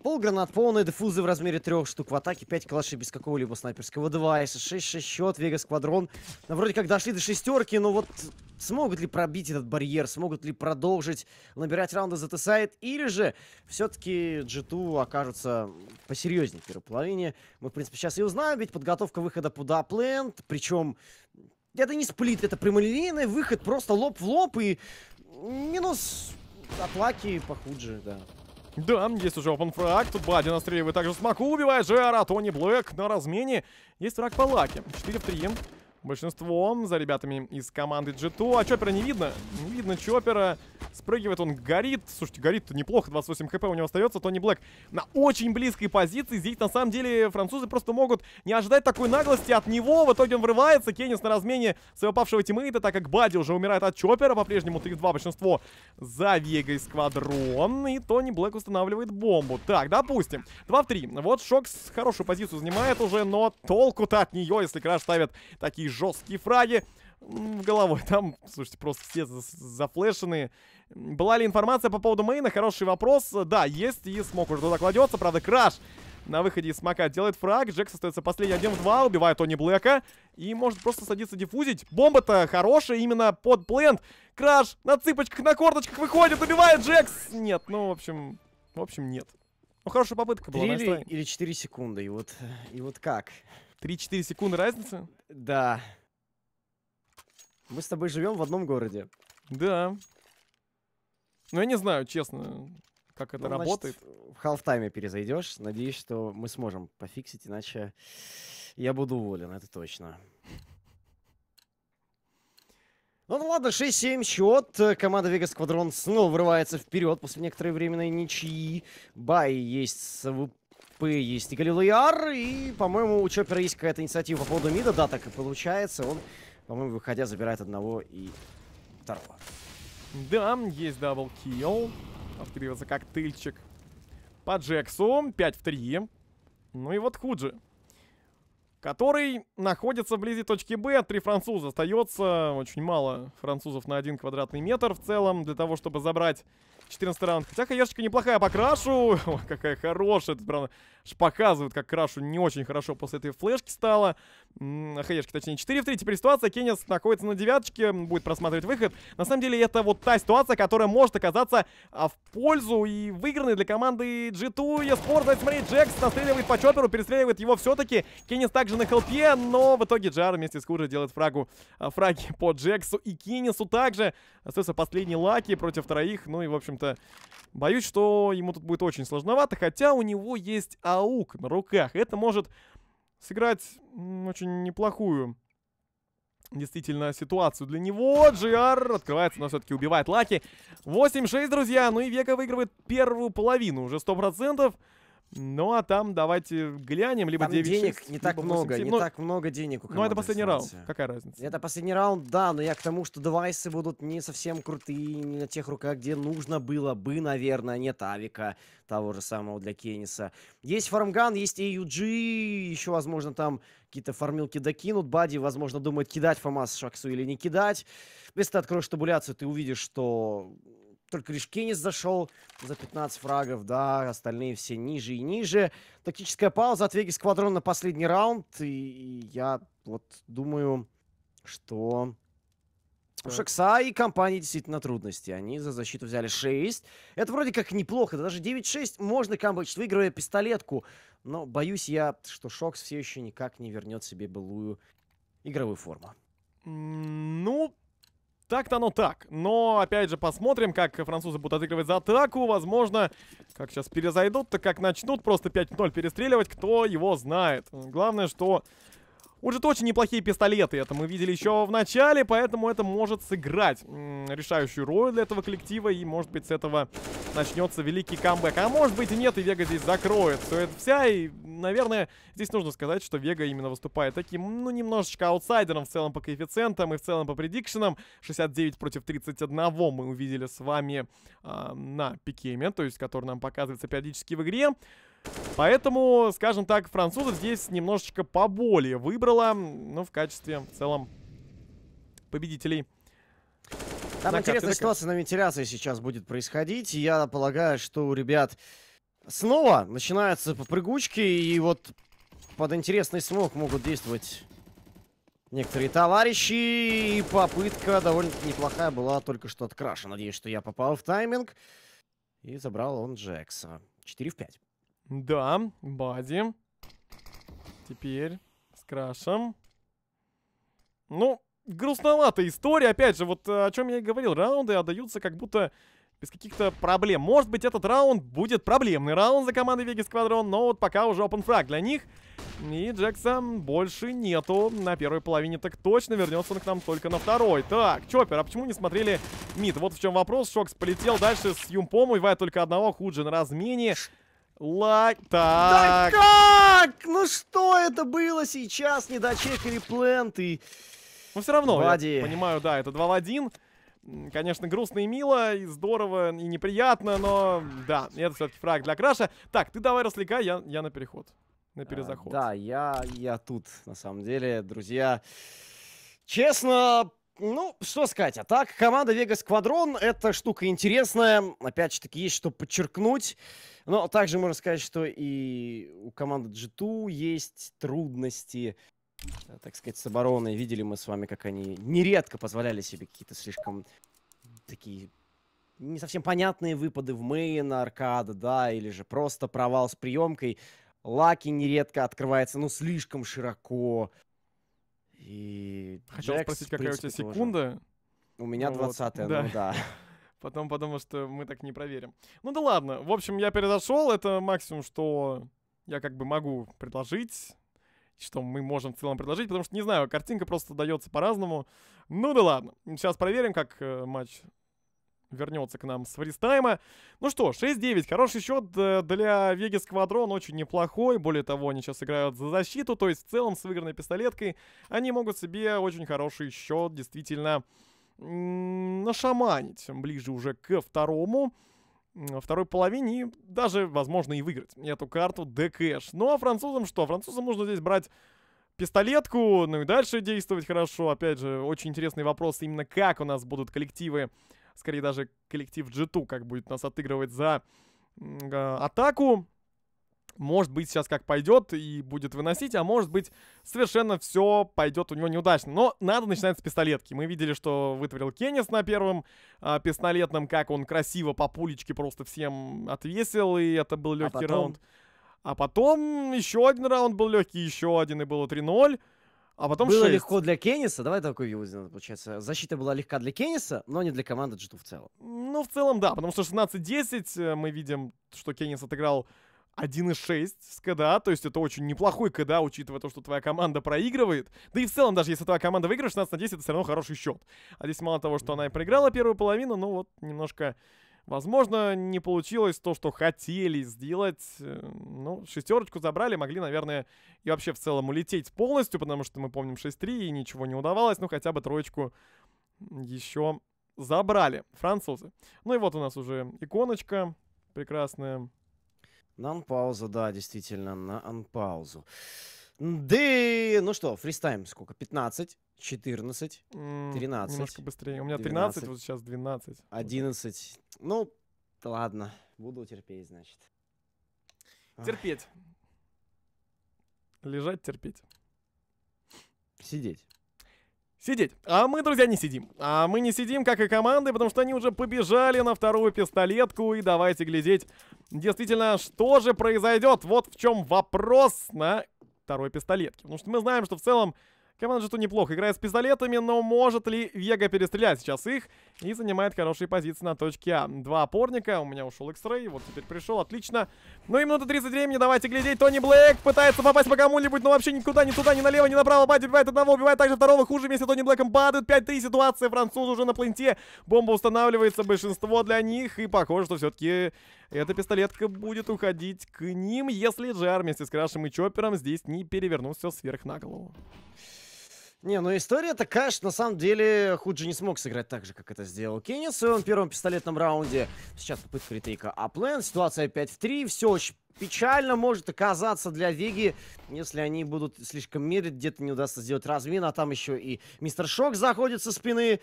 Пол гранат, полные дефузы в размере трех штук в атаке, 5 калашей без какого-либо снайперского девайса, 6-6 счет, Вегас Квадрон. Ну, вроде как дошли до шестерки, но вот смогут ли пробить этот барьер, смогут ли продолжить набирать раунды за Т-сайт, или же все-таки G2 окажутся посерьезнее в первой половине. Мы, в принципе, сейчас и узнаем, ведь подготовка выхода по Дапленд, причем это не сплит, это прямолинейный выход, просто лоб в лоб и минус от Лаки похуже, да. Да, есть уже open фраг. Тут Бади настреливает также смоку, убивает Жара, Тони Блэк на размене. Есть фраг по лаке. 4 в 3. Большинством за ребятами из команды G2. А Чопера не видно. Не видно Чопера. Спрыгивает он, горит. Слушайте, горит неплохо. 28 хп у него остается. Тони Блэк на очень близкой позиции. Здесь, на самом деле, французы просто могут не ожидать такой наглости от него. В итоге он врывается. Кеннис на размене своего павшего тиммейта, так как Бади уже умирает от Чопера По-прежнему 3 в 2 большинство за Вегой Сквадрон. И Тони Блэк устанавливает бомбу. Так, допустим. 2 в 3. Вот Шокс хорошую позицию занимает уже, но толку-то от нее, если Краш ставит такие такие жесткие фраги в головой. Там, слушайте, просто все зафлешенные. Была ли информация по поводу мейна? Хороший вопрос. Да, есть, и смог уже туда кладется. Правда, краш на выходе из смока делает фраг. Джекс остается последний один в два, убивает Тони Блэка. И может просто садиться диффузить. Бомба-то хорошая, именно под плент. Краш на цыпочках, на корточках выходит, убивает Джекс. Нет, ну, в общем, в общем, нет. Ну, хорошая попытка была. 3 или 4 секунды, и вот, и вот как? 3-4 секунды разница? Да. Мы с тобой живем в одном городе. Да. Ну, я не знаю, честно, как это ну, работает. Значит, в халфтайме time перезайдешь. Надеюсь, что мы сможем пофиксить, иначе я буду уволен, это точно. Ну, ну ладно, 6-7 счет. Команда Vegas Squadron снова врывается вперед после некоторой временной ничьи. Бай есть с П есть и Галилеяр, и, по-моему, у Чопера есть какая-то инициатива по поводу мида, да, так и получается. Он, по-моему, выходя, забирает одного и второго. Да, есть даблкил. Открывается коктейльчик по Джексу, 5 в 3. Ну и вот Худжи, который находится вблизи точки Б. Три француза остается. Очень мало французов на один квадратный метр в целом. Для того, чтобы забрать 14 раунд. Хотя хаешечка неплохая покрашу. крашу. какая хорошая. Тут, правда, показывают, как Крашу не очень хорошо после этой флешки стало. Хаешки, точнее, 4 в 3. Теперь ситуация. Кеннис находится на девяточке, будет просматривать выход. На самом деле, это вот та ситуация, которая может оказаться а, в пользу и выигранной для команды G2 eSport. Смотри, Джекс настреливает по чоперу, перестреливает его все-таки. Кеннис также на хелпе, но в итоге Джар вместе с Куджи делает фрагу, а, фраги по Джексу и Кеннису также. Остается последний лаки против троих. Ну и, в общем-то, боюсь, что ему тут будет очень сложновато. Хотя у него есть а, паук на руках. Это может сыграть очень неплохую действительно ситуацию для него. Джиар открывается, но все-таки убивает Лаки. 8-6, друзья. Ну и Века выигрывает первую половину уже 100%. Ну а там давайте глянем, либо там 9 денег 6, не так много, 7, не но... Ну, так много денег у Ну это последний раунд, какая разница? Это последний раунд, да, но я к тому, что девайсы будут не совсем крутые, не на тех руках, где нужно было бы, наверное, нет авика того же самого для Кенниса. Есть фармган, есть AUG, еще, возможно, там какие-то фармилки докинут, Бади, возможно, думает, кидать Фомас Шаксу или не кидать. Если ты откроешь табуляцию, ты увидишь, что только лишь зашел за 15 фрагов, да, остальные все ниже и ниже. Тактическая пауза от Веги Сквадрон на последний раунд, и, и я вот думаю, что у Шакса и компании действительно трудности. Они за защиту взяли 6. Это вроде как неплохо. Даже 9-6 можно камбэч, выигрывая пистолетку. Но боюсь я, что Шокс все еще никак не вернет себе былую игровую форму. Ну, так-то оно так. Но, опять же, посмотрим, как французы будут отыгрывать за атаку. Возможно, как сейчас перезайдут-то, как начнут просто 5-0 перестреливать, кто его знает. Главное, что уже Джет очень неплохие пистолеты, это мы видели еще в начале, поэтому это может сыграть решающую роль для этого коллектива, и может быть с этого начнется великий камбэк. А может быть и нет, и Вега здесь закроет все это вся, и, наверное, здесь нужно сказать, что Вега именно выступает таким, ну, немножечко аутсайдером в целом по коэффициентам и в целом по предикшенам. 69 против 31 мы увидели с вами э, на Пикеме, то есть который нам показывается периодически в игре. Поэтому, скажем так, французов здесь немножечко поболее выбрала, ну, в качестве в целом победителей. Там на интересная ситуация на вентиляции сейчас будет происходить. я полагаю, что у ребят снова начинаются попрыгучки. И вот под интересный смог могут действовать некоторые товарищи. И попытка довольно неплохая была только что от Краша. Надеюсь, что я попал в тайминг. И забрал он Джекса. 4 в 5. Да, бади. Теперь с крашем. Ну, грустноватая история. Опять же, вот э, о чем я и говорил. Раунды отдаются как будто без каких-то проблем. Может быть, этот раунд будет проблемный раунд за командой Веги Сквадрон, но вот пока уже open фраг для них. И Джекса больше нету на первой половине, так точно вернется он к нам только на второй. Так, Чоппер, а почему не смотрели мид? Вот в чем вопрос. Шокс полетел дальше с Юмпом, убивая только одного, Худжи на размене. Ла... Так. Да как? Ну что это было сейчас? Недочек и реплент и... Ну все равно, Влади, я понимаю, да, это 2 в 1. Конечно, грустно и мило, и здорово, и неприятно, но да, это все-таки фраг для Краша. Так, ты давай развлекай, я, я на переход, на а, перезаход. А, да, я, я тут, на самом деле, друзья. Честно, ну, что сказать, а так, команда Vegas Squadron, это штука интересная, опять же таки, есть что подчеркнуть. Но также можно сказать, что и у команды G2 есть трудности, э, так сказать, с обороной. Видели мы с вами, как они нередко позволяли себе какие-то слишком такие не совсем понятные выпады в мейн, аркада, да, или же просто провал с приемкой. Лаки нередко открывается, ну, слишком широко. И Хотел Джекс, спросить, какая у тебя секунда? Уже... У меня ну, 20 вот, ну да. Потом подумал, что мы так не проверим. Ну да ладно. В общем, я перезашел. Это максимум, что я как бы могу предложить. Что мы можем в целом предложить, потому что, не знаю, картинка просто дается по-разному. Ну да ладно. Сейчас проверим, как э, матч вернется к нам с фристайма. Ну что, 6-9. Хороший счет э, для Веги Сквадрон, очень неплохой. Более того, они сейчас играют за защиту, то есть в целом с выигранной пистолеткой они могут себе очень хороший счет действительно нашаманить ближе уже к второму второй половине и даже, возможно, и выиграть эту карту Дэкэш. Ну а французам что? Французам нужно здесь брать пистолетку, ну и дальше действовать хорошо. Опять же, очень интересный вопрос именно как у нас будут коллективы, скорее даже коллектив G2, как будет нас отыгрывать за э, атаку может быть, сейчас как пойдет и будет выносить, а может быть, совершенно все пойдет у него неудачно. Но надо начинать с пистолетки. Мы видели, что вытворил Кеннис на первом э, пистолетном, как он красиво по пулечке просто всем отвесил, и это был легкий а потом... раунд. А потом еще один раунд был легкий, еще один, и было 3-0. А потом было 6. легко для Кенниса, давай такой вью сделаем, получается. Защита была легка для Кенниса, но не для команды джиту в целом. Ну, в целом, да, потому что 16-10 э, мы видим, что Кеннис отыграл 1,6 с КДА, то есть это очень неплохой КДА, учитывая то, что твоя команда проигрывает. Да и в целом, даже если твоя команда выиграет, 16 на 10 это все равно хороший счет. А здесь мало того, что она и проиграла первую половину, но вот немножко, возможно, не получилось то, что хотели сделать. Э, ну, шестерочку забрали, могли, наверное, и вообще в целом улететь полностью, потому что мы помним 6-3 и ничего не удавалось, но ну, хотя бы троечку еще забрали французы. Ну и вот у нас уже иконочка прекрасная на анпаузу, да, действительно, на анпаузу. Да, ну что, фристайм сколько? 15, 14, 13. Немножко быстрее. У меня 13, вот сейчас 12. 11. Ну, ладно, буду терпеть, значит. Терпеть. Лежать, терпеть. Сидеть. Сидеть. А мы, друзья, не сидим. А мы не сидим, как и команды, потому что они уже побежали на вторую пистолетку. И давайте глядеть, действительно, что же произойдет. Вот в чем вопрос на второй пистолетке. Потому что мы знаем, что в целом Команда Жету неплохо играет с пистолетами, но может ли Вега перестрелять сейчас их? И занимает хорошие позиции на точке А. Два опорника, у меня ушел X-Ray, вот теперь пришел, отлично. Ну и минута 30 времени, давайте глядеть. Тони Блэк пытается попасть по кому-нибудь, но вообще никуда, ни туда, ни налево, ни направо. Бати убивает одного, убивает также второго, хуже вместе с Тони Блэком падают. 5-3 ситуация, француз уже на пленте. Бомба устанавливается, большинство для них, и похоже, что все-таки эта пистолетка будет уходить к ним, если Джар вместе с Крашем и Чоппером здесь не перевернут все сверх на голову. Не, ну история такая, что на самом деле Худжи не смог сыграть так же, как это сделал Кенни в своем первом пистолетном раунде. Сейчас попытка ретейка Аплен, ситуация 5 в 3, все очень печально может оказаться для Виги, если они будут слишком мерить, где-то не удастся сделать размин, а там еще и Мистер Шок заходит со спины.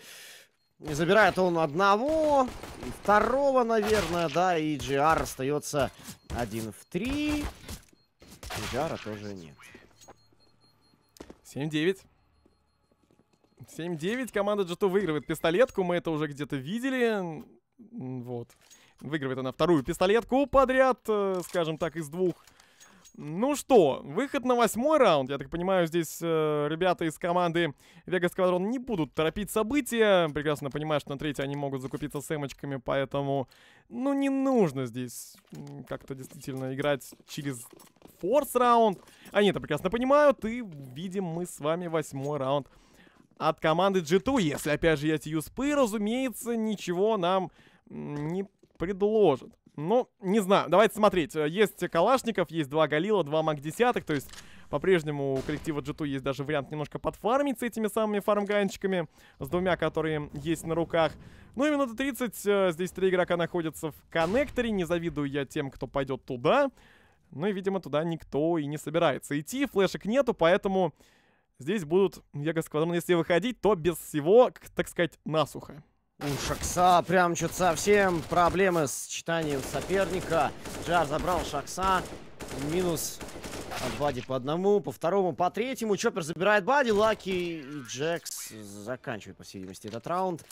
И забирает он одного, и второго, наверное, да, и GR остается один в три. GR тоже нет. 7-9. 7-9. Команда G2 выигрывает пистолетку. Мы это уже где-то видели. Вот. Выигрывает она вторую пистолетку подряд, э, скажем так, из двух. Ну что, выход на восьмой раунд. Я так понимаю, здесь э, ребята из команды Vegas Squadron не будут торопить события. Прекрасно понимаю, что на третий они могут закупиться сэмочками, поэтому... Ну, не нужно здесь как-то действительно играть через форс раунд. Они а это прекрасно понимают, и видим мы с вами восьмой раунд от команды G2, если, опять же, эти юспы, разумеется, ничего нам не предложат. Ну, не знаю, давайте смотреть. Есть Калашников, есть два Галила, два Мак-10, то есть по-прежнему у коллектива G2 есть даже вариант немножко подфармить с этими самыми фармганчиками, с двумя, которые есть на руках. Ну и минута 30, э, здесь три игрока находятся в коннекторе, не завидую я тем, кто пойдет туда. Ну и, видимо, туда никто и не собирается идти, флешек нету, поэтому Здесь будут Яга-сквадрон, если выходить, то без всего, так сказать, насухо. У Шакса прям что-то совсем проблемы с читанием соперника. Джар забрал Шакса. Минус от Бади по одному, по второму, по третьему. Чоппер забирает Бади, Лаки и Джекс заканчивает, по всей видимости, этот раунд.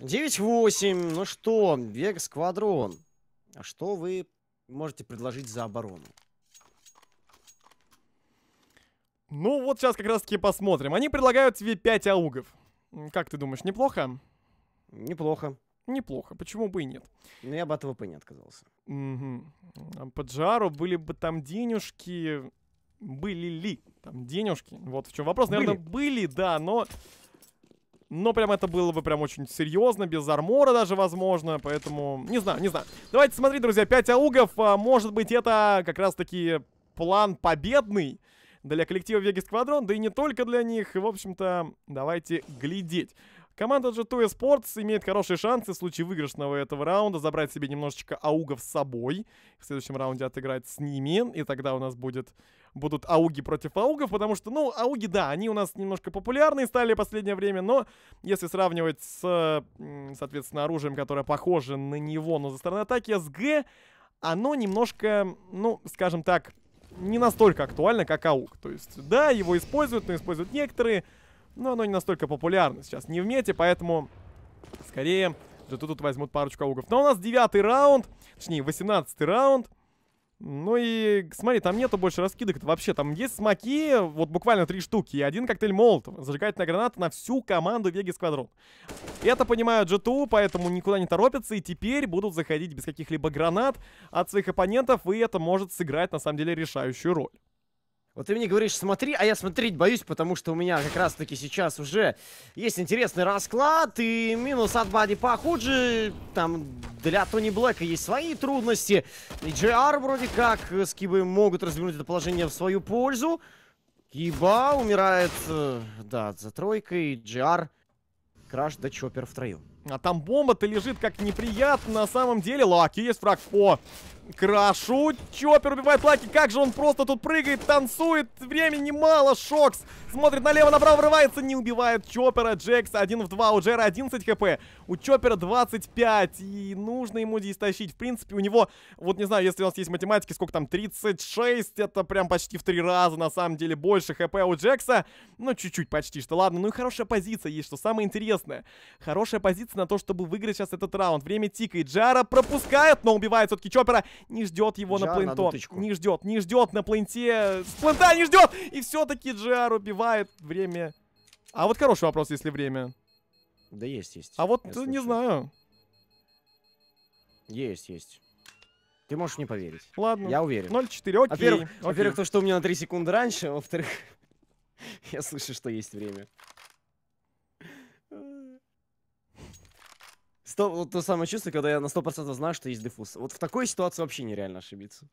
9-8. Ну что, Вега Сквадрон, а что вы можете предложить за оборону? Ну, вот сейчас как раз-таки посмотрим. Они предлагают тебе 5 аугов. Как ты думаешь, неплохо? Неплохо. Неплохо, почему бы и нет? Ну, я бы от ВП не отказался. Угу. А по Джару были бы там денежки... Были ли там денежки? Вот в чем вопрос. Наверное, были, были да, но... Но прям это было бы прям очень серьезно, без армора даже возможно, поэтому... Не знаю, не знаю. Давайте смотреть, друзья, 5 аугов. А, может быть, это как раз-таки план победный для коллектива Vegas Squadron, да и не только для них. В общем-то, давайте глядеть. Команда G2 Sports имеет хорошие шансы в случае выигрышного этого раунда забрать себе немножечко аугов с собой. В следующем раунде отыграть с ними. И тогда у нас будет, будут ауги против аугов. Потому что, ну, ауги, да, они у нас немножко популярные стали в последнее время. Но если сравнивать с, соответственно, оружием, которое похоже на него, но за стороны атаки с Г, оно немножко, ну, скажем так, не настолько актуально, как АУК. То есть, да, его используют, но используют некоторые, но оно не настолько популярно сейчас не в мете, поэтому скорее же тут возьмут парочку АУКов. Но у нас девятый раунд, точнее, восемнадцатый раунд. Ну и смотри, там нету больше раскидок. Это вообще там есть смоки, вот буквально три штуки, и один коктейль Молотова. Зажигательная граната на всю команду Веги Сквадрон. Это понимают G2, поэтому никуда не торопятся, и теперь будут заходить без каких-либо гранат от своих оппонентов, и это может сыграть на самом деле решающую роль. Вот ты мне говоришь, смотри, а я смотреть боюсь, потому что у меня как раз-таки сейчас уже есть интересный расклад, и минус от Бади похуже, там для Тони Блэка есть свои трудности, и JR вроде как э, с Кибой могут развернуть это положение в свою пользу. Киба умирает, э, да, за тройкой, JR, Краш да Чоппер втроем. А там бомба-то лежит как неприятно, на самом деле, Лаки есть фраг по Крашу. Чоппер убивает Лаки. Как же он просто тут прыгает, танцует. Времени мало. Шокс смотрит налево, направо, врывается. Не убивает Чоппера. Джекс 1 в 2. У Джера 11 хп. У Чоппера 25. И нужно ему истощить. В принципе, у него, вот не знаю, если у нас есть математики, сколько там, 36. Это прям почти в три раза, на самом деле, больше хп у Джекса. Ну, чуть-чуть почти что. Ладно, ну и хорошая позиция есть, что самое интересное. Хорошая позиция на то, чтобы выиграть сейчас этот раунд. Время тикает. Джара пропускает, но убивает все-таки Чоппера не ждет его Джар на плентон. На не ждет, не ждет на пленте. С плента не ждет! И все-таки Джар убивает время. А вот хороший вопрос, если время. Да есть, есть. А вот не знаю. Есть, есть. Ты можешь не поверить. Ладно. Я уверен. 0-4, окей. Во-первых, то, что у меня на 3 секунды раньше, во-вторых, я слышу, что есть время. 100, вот то самое чувство, когда я на 100% знаю, что есть дефуз. Вот в такой ситуации вообще нереально ошибиться.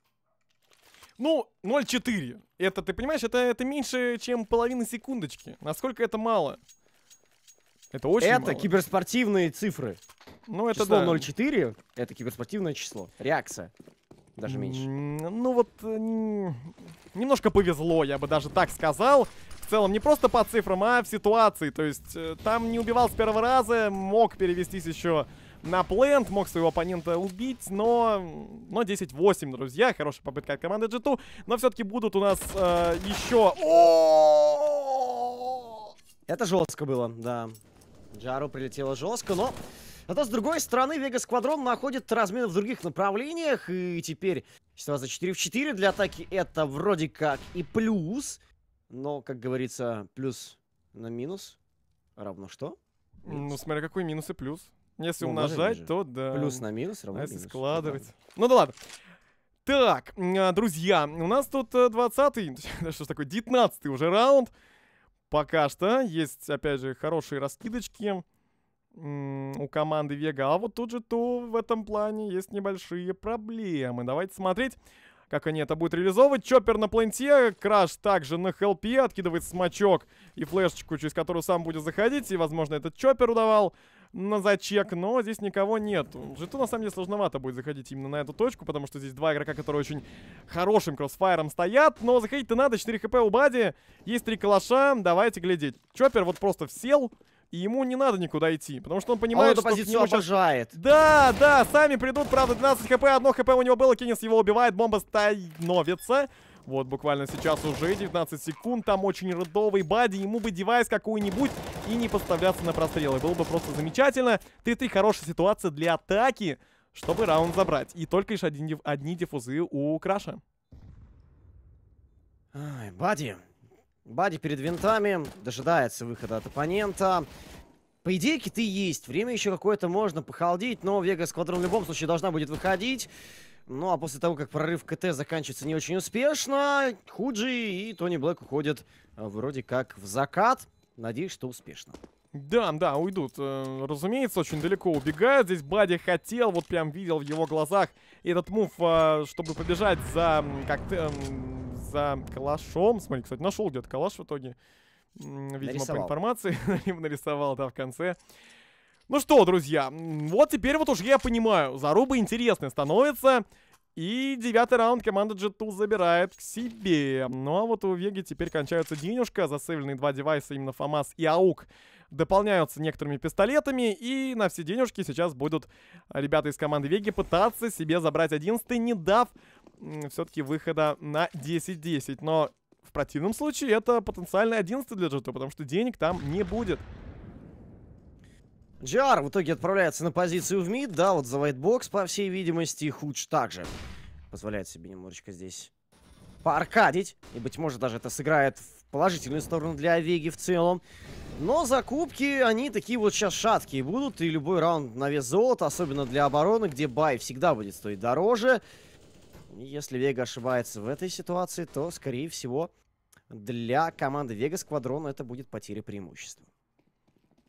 Ну, 0,4. Это, ты понимаешь, это, это меньше, чем половина секундочки. Насколько это мало? Это очень Это мало. киберспортивные цифры. Ну, это число да. 0,4 — это киберспортивное число. Реакция. Даже меньше. Ну вот, э, немножко повезло, я бы даже так сказал целом не просто по цифрам, а в ситуации. То есть э, там не убивал с первого раза, мог перевестись еще на плент, мог своего оппонента убить, но, но 10-8, друзья. Хорошая попытка от команды G2, но все-таки будут у нас э, еще... Это жестко было, да. Джару прилетело жестко, но... Зато, с другой стороны, Вега Сквадрон находит размены в других направлениях. И теперь ситуация 4 в 4 для атаки. Это вроде как и плюс. Но, как говорится, плюс на минус равно что? Ну, минус. Ну, смотря какой минус и плюс. Если ну, умножать, то да. Плюс на минус равно а если минус. складывать. Ну да ладно. Так, а, друзья, у нас тут 20-й, э, что ж такое, 19-й уже раунд. Пока что есть, опять же, хорошие раскидочки у команды Вега. А вот тут же то в этом плане есть небольшие проблемы. Давайте смотреть как они это будут реализовывать. Чоппер на пленте, Краш также на хелпе, откидывает смачок и флешечку, через которую сам будет заходить. И, возможно, этот Чоппер удавал на зачек, но здесь никого нет. Житу на самом деле сложновато будет заходить именно на эту точку, потому что здесь два игрока, которые очень хорошим кроссфайром стоят, но заходить-то надо, 4 хп у Бади, есть три калаша, давайте глядеть. Чоппер вот просто сел, и ему не надо никуда идти, потому что он понимает, а он что... позицию обожает. Да, да, сами придут, правда, 12 хп, одно хп у него было, Кеннис его убивает, бомба становится. Вот, буквально сейчас уже 19 секунд, там очень родовый бади, ему бы девайс какую-нибудь и не поставляться на прострелы. Было бы просто замечательно. 3-3 хорошая ситуация для атаки, чтобы раунд забрать. И только лишь один, одни диффузы у Краша. Ай, бади, Бади перед винтами, дожидается выхода от оппонента. По идее, киты есть. Время еще какое-то можно похалдить, но Вега Сквадрон в любом случае должна будет выходить. Ну, а после того, как прорыв КТ заканчивается не очень успешно, Худжи и Тони Блэк уходят э, вроде как в закат. Надеюсь, что успешно. Да, да, уйдут. Э, разумеется, очень далеко убегают. Здесь Бади хотел, вот прям видел в его глазах этот мув, э, чтобы побежать за как-то за калашом. Смотри, кстати, нашел где-то калаш в итоге. Видимо, нарисовал. по информации нарисовал, да, в конце. Ну что, друзья, вот теперь вот уже я понимаю, заруба интересная становится. И девятый раунд команда G2 забирает к себе. Ну а вот у Веги теперь кончаются денежка. Засейвленные два девайса, именно ФАМАС и АУК, дополняются некоторыми пистолетами. И на все денежки сейчас будут ребята из команды Веги пытаться себе забрать одиннадцатый, не дав все-таки выхода на 10-10. Но в противном случае это потенциально 11 для Джота, потому что денег там не будет. Джар в итоге отправляется на позицию в мид, да, вот за вайтбокс, по всей видимости, и Худж также позволяет себе немножечко здесь поаркадить, и, быть может, даже это сыграет в положительную сторону для Веги в целом. Но закупки, они такие вот сейчас шаткие будут, и любой раунд на вес золота, особенно для обороны, где бай всегда будет стоить дороже, если Вега ошибается в этой ситуации, то, скорее всего, для команды Вега Сквадрон это будет потеря преимущества.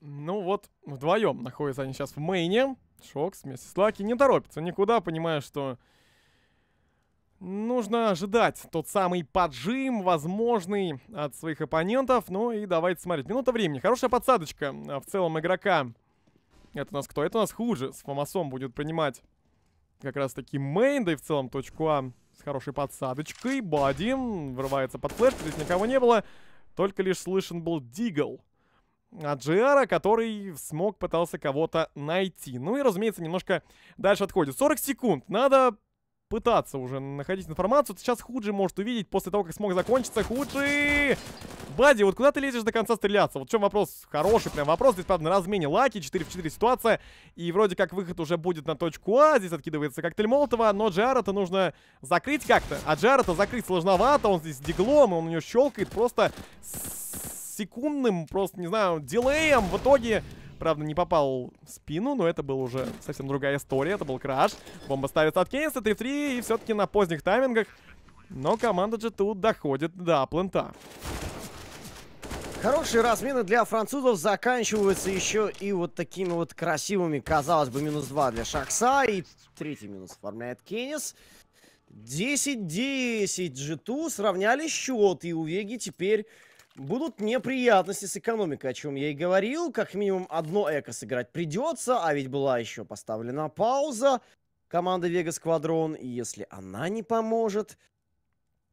Ну вот, вдвоем находятся они сейчас в мейне. Шокс вместе с Лаки не торопится никуда, понимая, что нужно ожидать тот самый поджим, возможный от своих оппонентов. Ну и давайте смотреть. Минута времени. Хорошая подсадочка а, в целом игрока. Это у нас кто? Это у нас хуже. С Фомасом будет принимать как раз таки мейн, да и в целом точку А с хорошей подсадочкой. Бадин врывается под флеш, здесь никого не было, только лишь слышен был Дигл. От Джиара, который смог, пытался кого-то найти. Ну и, разумеется, немножко дальше отходит. 40 секунд, надо пытаться уже находить информацию. Сейчас Худжи может увидеть после того, как смог закончиться. Худжи! Бади, вот куда ты лезешь до конца стреляться? Вот в чем вопрос? Хороший прям вопрос. Здесь, правда, на размене лаки, 4 в 4 ситуация. И вроде как выход уже будет на точку А. Здесь откидывается коктейль Молотова, но Джарата нужно закрыть как-то. А Джарата закрыть сложновато, он здесь диглом, он у него щелкает просто секундным, просто, не знаю, дилеем. В итоге Правда, не попал в спину, но это была уже совсем другая история. Это был краш. Бомба ставится от Кейнса, 3 3, и все-таки на поздних таймингах. Но команда же тут доходит до плента. Хорошие размены для французов заканчиваются еще и вот такими вот красивыми, казалось бы, минус 2 для Шакса. И третий минус оформляет Кеннис. 10-10 житу сравняли счет, и у Веги теперь будут неприятности с экономикой, о чем я и говорил. Как минимум одно эко сыграть придется, а ведь была еще поставлена пауза команды Вега Сквадрон. И если она не поможет,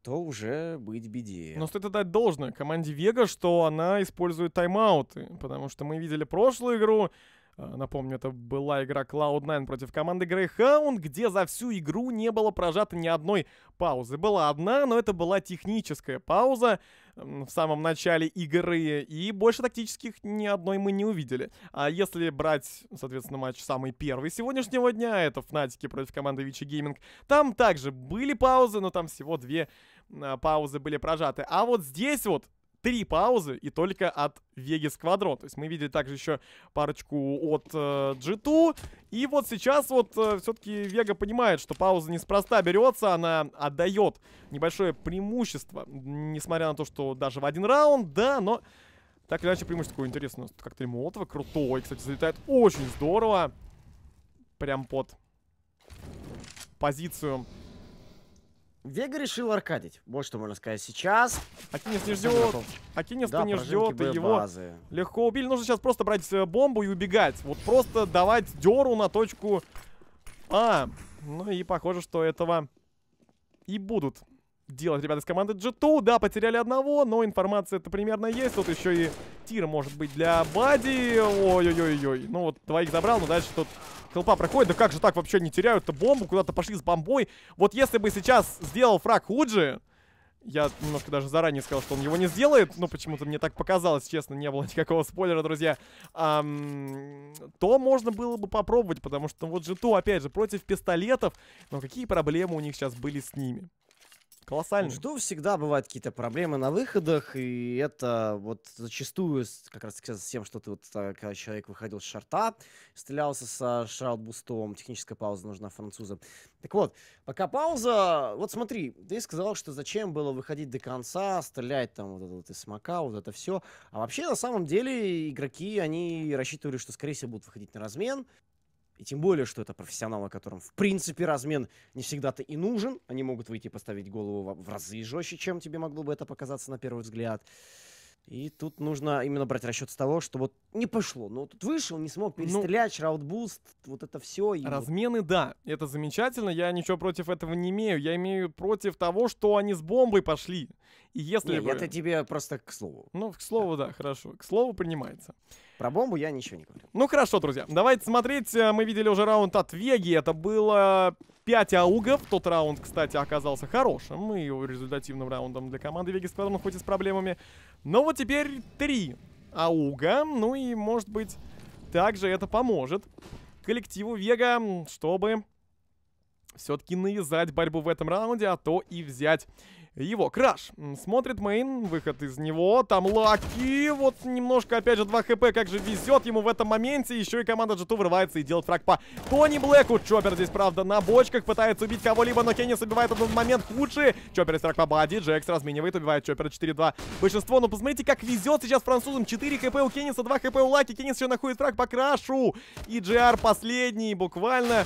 то уже быть беде. Но стоит отдать должное команде Вега, что она использует тайм-ауты, потому что мы видели прошлую игру, а, Напомню, это была игра Cloud9 против команды Greyhound, где за всю игру не было прожато ни одной паузы. Была одна, но это была техническая пауза в самом начале игры, и больше тактических ни одной мы не увидели. А если брать, соответственно, матч самый первый сегодняшнего дня, это Фнатики против команды Вичи Гейминг, там также были паузы, но там всего две Э, паузы были прожаты. А вот здесь вот три паузы и только от Веги Сквадрон. То есть мы видели также еще парочку от э, G2. И вот сейчас вот э, все-таки Вега понимает, что пауза неспроста берется. Она отдает небольшое преимущество, несмотря на то, что даже в один раунд, да, но... Так или иначе, преимущество такое интересное. Тут коктейль Молотова крутой, кстати, залетает очень здорово. Прям под позицию Вега решил аркадить. Вот что можно сказать сейчас. Акинес не ждет. Акинес да, не ждет. И его базы. легко убили. Нужно сейчас просто брать э, бомбу и убегать. Вот просто давать деру на точку А. Ну и похоже, что этого и будут делать ребята из команды G2. Да, потеряли одного, но информация это примерно есть. Тут еще и тир может быть для Бади. Ой-ой-ой-ой. Ну вот двоих забрал, но дальше тут хелпа проходит. Да как же так вообще не теряют-то бомбу? Куда-то пошли с бомбой. Вот если бы сейчас сделал фраг Худжи... Я немножко даже заранее сказал, что он его не сделает, но почему-то мне так показалось, честно, не было никакого спойлера, друзья. Эм, то можно было бы попробовать, потому что вот же 2 опять же, против пистолетов, но какие проблемы у них сейчас были с ними? Колоссально. Что всегда бывают какие-то проблемы на выходах, и это вот зачастую как раз с тем, что ты вот, э, когда человек выходил с шарта, стрелялся со шаут-бустом, техническая пауза нужна французам. Так вот, пока пауза, вот смотри, ты сказал, что зачем было выходить до конца, стрелять там вот это вот из смока, вот это все. А вообще, на самом деле, игроки, они рассчитывали, что, скорее всего, будут выходить на размен, и тем более, что это профессионалы, которым, в принципе, размен не всегда-то и нужен. Они могут выйти и поставить голову в разы жестче, чем тебе могло бы это показаться на первый взгляд. И тут нужно именно брать расчет с того, что вот не пошло. Но тут вышел, не смог ну, перестрелять, ну, раутбуст, вот это все. И размены, вот... да, это замечательно, я ничего против этого не имею. Я имею против того, что они с бомбой пошли. И если не, бы... это тебе просто к слову. Ну, к слову, да, да хорошо. К слову принимается. Про бомбу я ничего не говорю. Ну хорошо, друзья. Давайте смотреть. Э, мы видели уже раунд от Веги. Это было 5 аугов. Тот раунд, кстати, оказался хорошим. И результативным раундом для команды Веги Сквадрон, хоть и с проблемами. Но вот теперь 3 ауга. Ну и, может быть, также это поможет коллективу Вега, чтобы все-таки навязать борьбу в этом раунде, а то и взять его. Краш смотрит мейн, выход из него, там Лаки, вот немножко, опять же, 2 хп, как же везет ему в этом моменте, еще и команда G2 вырывается и делает фраг по Тони Блэку. Чоппер здесь, правда, на бочках пытается убить кого-либо, но Кеннис убивает этот момент худший. Чоппер из фраг по бади, Джекс разменивает, убивает Чоппер 4-2 большинство, но ну, посмотрите, как везет сейчас французам, 4 хп у Кенниса, 2 хп у Лаки, Кеннис еще находит фраг по Крашу, и Джар последний, буквально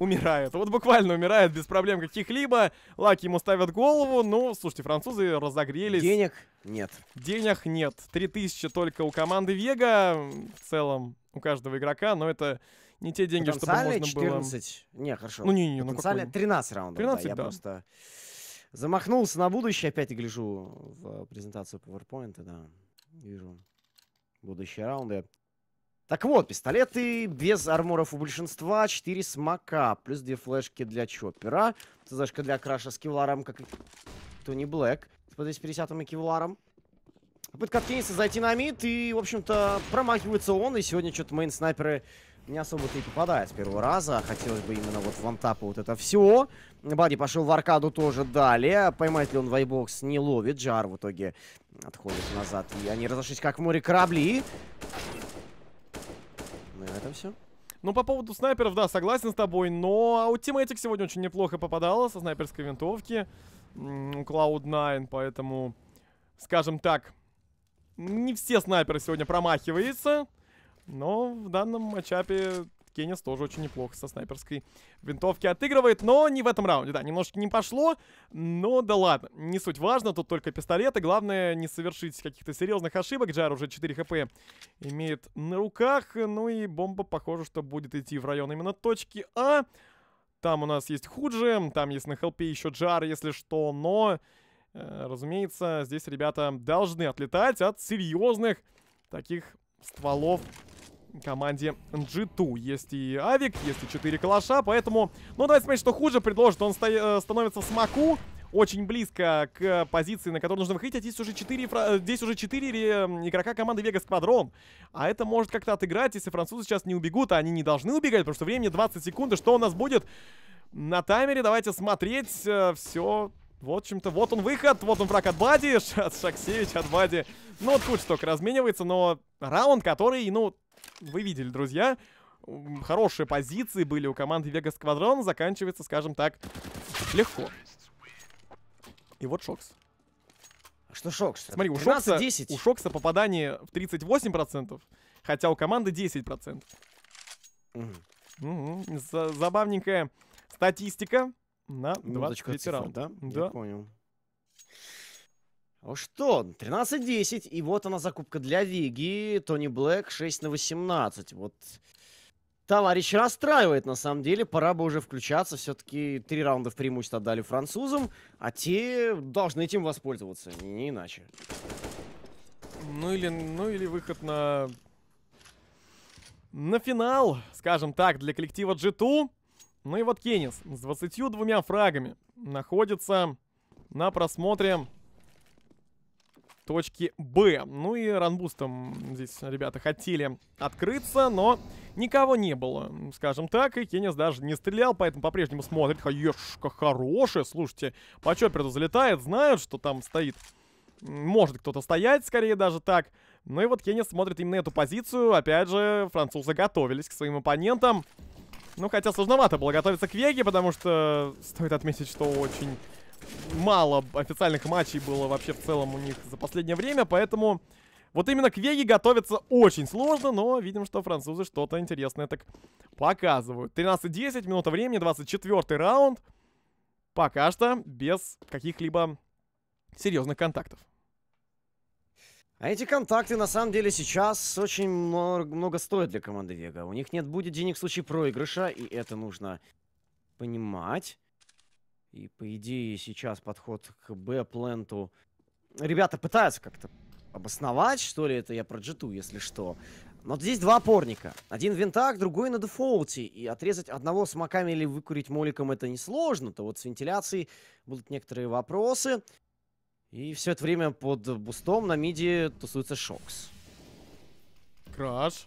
умирает. Вот буквально умирает без проблем каких-либо. Лаки ему ставят голову. Ну, слушайте, французы разогрелись. Денег нет. Денег нет. 3000 только у команды Вега. В целом, у каждого игрока, но это не те деньги, чтобы можно 14... было... 14... Не, хорошо. Ну, не-не, ну какой... 13 раундов, 13, да. Я просто замахнулся на будущее. Опять гляжу в презентацию PowerPoint, да. Вижу будущие раунды. Так вот, пистолеты без арморов у большинства, 4 смока, плюс 2 флешки для чоппера, ЦЗшка для краша с кевларом, как Тони Блэк, с по 250 и кевларом. Попытка от Кенниса зайти на мид, и, в общем-то, промахивается он, и сегодня что-то мейн-снайперы не особо-то и попадают с первого раза. А хотелось бы именно вот в антапу вот это все. Бади пошел в аркаду тоже далее. Поймает ли он вайбокс, не ловит. джар в итоге отходит назад. И они разошлись как в море корабли на этом все. Ну, по поводу снайперов, да, согласен с тобой, но Ultimatic сегодня очень неплохо попадала со снайперской винтовки у Cloud9, поэтому, скажем так, не все снайперы сегодня промахиваются, но в данном матчапе Кеннис тоже очень неплохо со снайперской винтовки отыгрывает, но не в этом раунде. Да, немножко не пошло, но да ладно. Не суть важно, тут только пистолеты. Главное не совершить каких-то серьезных ошибок. Джар уже 4 хп имеет на руках. Ну и бомба, похоже, что будет идти в район именно точки А. Там у нас есть Худжи, там есть на хелпе еще Джар, если что, но... Э, разумеется, здесь ребята должны отлетать от серьезных таких стволов команде G2. Есть и Авик, есть и 4 калаша, поэтому... Ну, давайте смотреть, что хуже предложит. Он сто... Э, становится смоку очень близко к позиции, на которую нужно выходить. А здесь уже 4, э, здесь уже 4 э, игрока команды Vegas Squadron. А это может как-то отыграть, если французы сейчас не убегут. А они не должны убегать, потому что времени 20 секунд. И что у нас будет на таймере? Давайте смотреть. Все вот чем-то, вот он выход, вот он враг от Бади, от Шаксевич, от Бади. Ну вот куча только разменивается, но раунд, который, ну, вы видели, друзья, хорошие позиции были у команды Вегас Квадрон, заканчивается, скажем так, легко. И вот Шокс. А что Шокс? Смотри, у Шокса, 10. у Шокса попадание в 38%, хотя у команды 10%. Угу. Угу. Забавненькая статистика на 23 цифр, раунд. Да? да, я понял. Ну что, 13-10, и вот она закупка для Виги, Тони Блэк 6 на 18. Вот товарищ расстраивает, на самом деле, пора бы уже включаться, все-таки три раунда в преимущество отдали французам, а те должны этим воспользоваться, не иначе. Ну или, ну или выход на... На финал, скажем так, для коллектива G2. Ну и вот Кеннис с 22 фрагами находится на просмотре точки Б. Ну и ранбустом здесь ребята хотели открыться, но никого не было, скажем так. И Кеннис даже не стрелял, поэтому по-прежнему смотрит. Хаешка хорошая, слушайте, по чоперу залетает, знают, что там стоит. Может кто-то стоять, скорее даже так. Ну и вот Кеннис смотрит именно эту позицию. Опять же, французы готовились к своим оппонентам. Ну, хотя сложновато было готовиться к Веге, потому что стоит отметить, что очень мало официальных матчей было вообще в целом у них за последнее время, поэтому... Вот именно к Веге готовиться очень сложно, но видим, что французы что-то интересное так показывают. 13-10, минута времени, 24 раунд. Пока что без каких-либо серьезных контактов. А эти контакты на самом деле сейчас очень много, много стоят для команды Вега. У них нет будет денег в случае проигрыша, и это нужно понимать. И по идее сейчас подход к Б-пленту... Ребята пытаются как-то обосновать, что ли, это я про джиту, если что. Но здесь два опорника. Один винтак, другой на дефолте. И отрезать одного смоками или выкурить моликом это несложно. То вот с вентиляцией будут некоторые вопросы. И все это время под бустом на миде тусуется Шокс. Краш.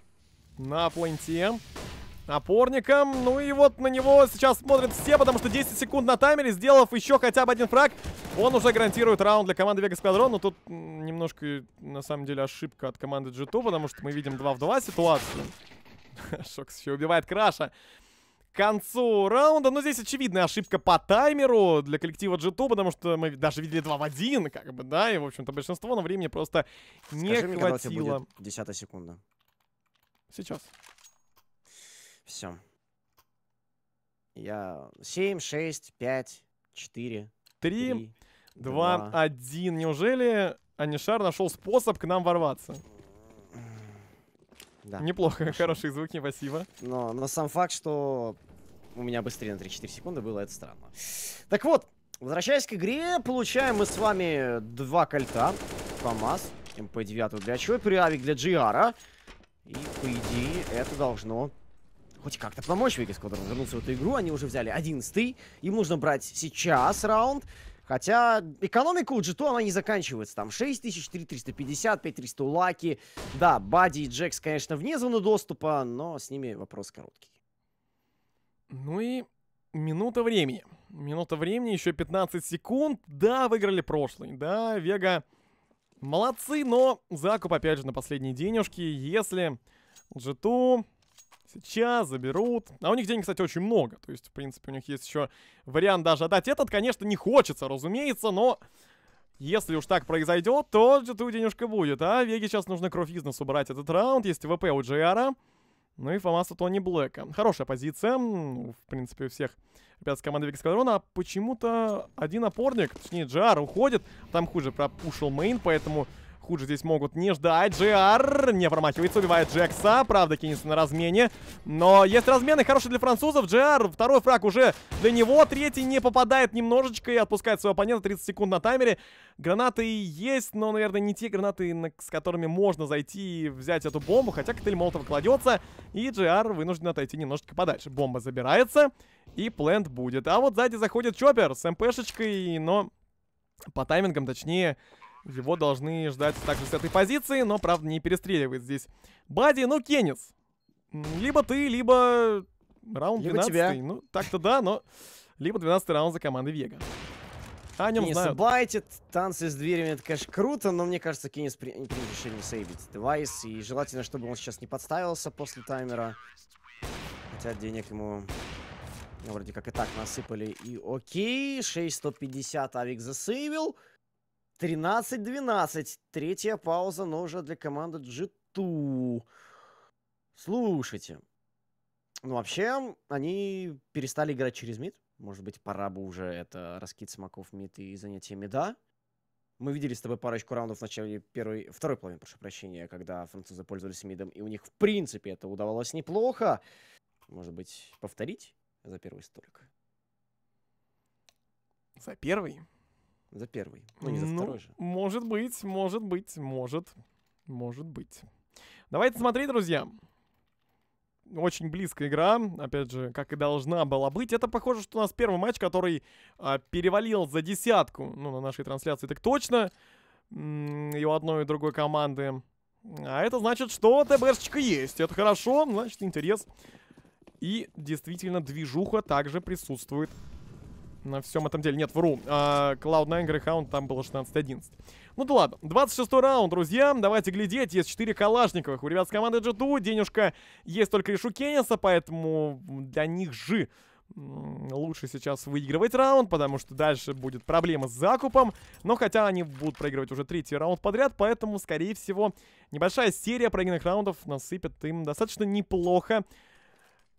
На планте. Напорником. Ну и вот на него сейчас смотрят все, потому что 10 секунд на таймере, сделав еще хотя бы один фраг, он уже гарантирует раунд для команды Вега Сквадрон. Но тут немножко, на самом деле, ошибка от команды G2, потому что мы видим 2 в 2 ситуацию. Шокс еще убивает Краша концу раунда. Но здесь очевидная ошибка по таймеру для коллектива g потому что мы даже видели 2 в 1, как бы, да, и, в общем-то, большинство, но времени просто не Скажи хватило. Мне, будет 10 секунда. Сейчас. Все. Я 7, 6, 5, 4, 3, 3 2, 2, 1. Неужели Анишар нашел способ к нам ворваться? Да. Неплохо, Хорошо. хорошие звуки, спасибо. Но, но сам факт, что у меня быстрее на 3-4 секунды было, это странно. Так вот, возвращаясь к игре, получаем мы с вами два кольта. ФАМАС, МП-9 эм для Чоппера, Авик для Джиара. И, по идее, это должно хоть как-то помочь Вегас, который вернулся в эту игру. Они уже взяли 11 -й. Им нужно брать сейчас раунд. Хотя экономика у g она не заканчивается. Там 6000, 3350, 5300 у Лаки. Да, Бади и Джекс, конечно, вне зоны доступа, но с ними вопрос короткий. Ну и минута времени. Минута времени, еще 15 секунд. Да, выиграли прошлый. Да, Вега молодцы, но закуп опять же на последние денежки. Если G2 Сейчас заберут. А у них денег, кстати, очень много. То есть, в принципе, у них есть еще вариант даже отдать этот. Конечно, не хочется, разумеется, но... Если уж так произойдет, то ту денежка будет, а? Веге сейчас нужно кровь из носу брать этот раунд. Есть ВП у Джейара. Ну и Фомаса Тони Блэка. Хорошая позиция, ну, в принципе, у всех ребят с команды Вик Сквадрона. А почему-то один опорник, точнее, Джар уходит. Там хуже пропушил мейн, поэтому Хуже здесь могут не ждать. Джиар не промахивается, убивает Джекса. Правда, кинется на размене. Но есть размены хорошие для французов. Джиар, второй фраг уже для него. Третий не попадает немножечко и отпускает своего оппонента. 30 секунд на таймере. Гранаты есть, но, наверное, не те гранаты, с которыми можно зайти и взять эту бомбу. Хотя коктейль Молотова кладется. И Джиар вынужден отойти немножечко подальше. Бомба забирается. И плент будет. А вот сзади заходит Чоппер с МПшечкой, но по таймингам, точнее, его должны ждать также с этой позиции, но, правда, не перестреливает здесь. Бади, ну, Кеннис. Либо ты, либо раунд либо 12. Тебя. Ну, так-то да, но... Либо 12 раунд за командой Вега. О нем Кеннис знают. байтит, танцы с дверями, это, конечно, круто, но мне кажется, Кеннис при... принял решение сейвить девайс, и желательно, чтобы он сейчас не подставился после таймера. Хотя денег ему вроде как и так насыпали, и окей, 6150 Авик засейвил. 13-12. Третья пауза, ножа для команды G2. Слушайте. Ну, вообще, они перестали играть через мид. Может быть, пора бы уже это раскид смоков мид и занятие мида. Мы видели с тобой парочку раундов в начале первой, второй половины, прошу прощения, когда французы пользовались мидом, и у них, в принципе, это удавалось неплохо. Может быть, повторить за первый столик? За первый? За первый. Ну, не за ну, второй же. Может быть, может быть, может. Может быть. Давайте смотреть, друзья. Очень близкая игра, опять же, как и должна была быть. Это похоже, что у нас первый матч, который а, перевалил за десятку. Ну, на нашей трансляции так точно. И у одной и другой команды. А это значит, что ТБшечка есть. Это хорошо, значит, интерес. И действительно, движуха также присутствует на всем этом деле. Нет, вру. А, Cloud9 Greyhound, там было 16-11. Ну да ладно. 26 раунд, друзья. Давайте глядеть. Есть 4 калашниковых. У ребят с команды G2 денежка есть только лишь у Кенниса, поэтому для них же лучше сейчас выигрывать раунд, потому что дальше будет проблема с закупом. Но хотя они будут проигрывать уже третий раунд подряд, поэтому, скорее всего, небольшая серия проигранных раундов насыпет им достаточно неплохо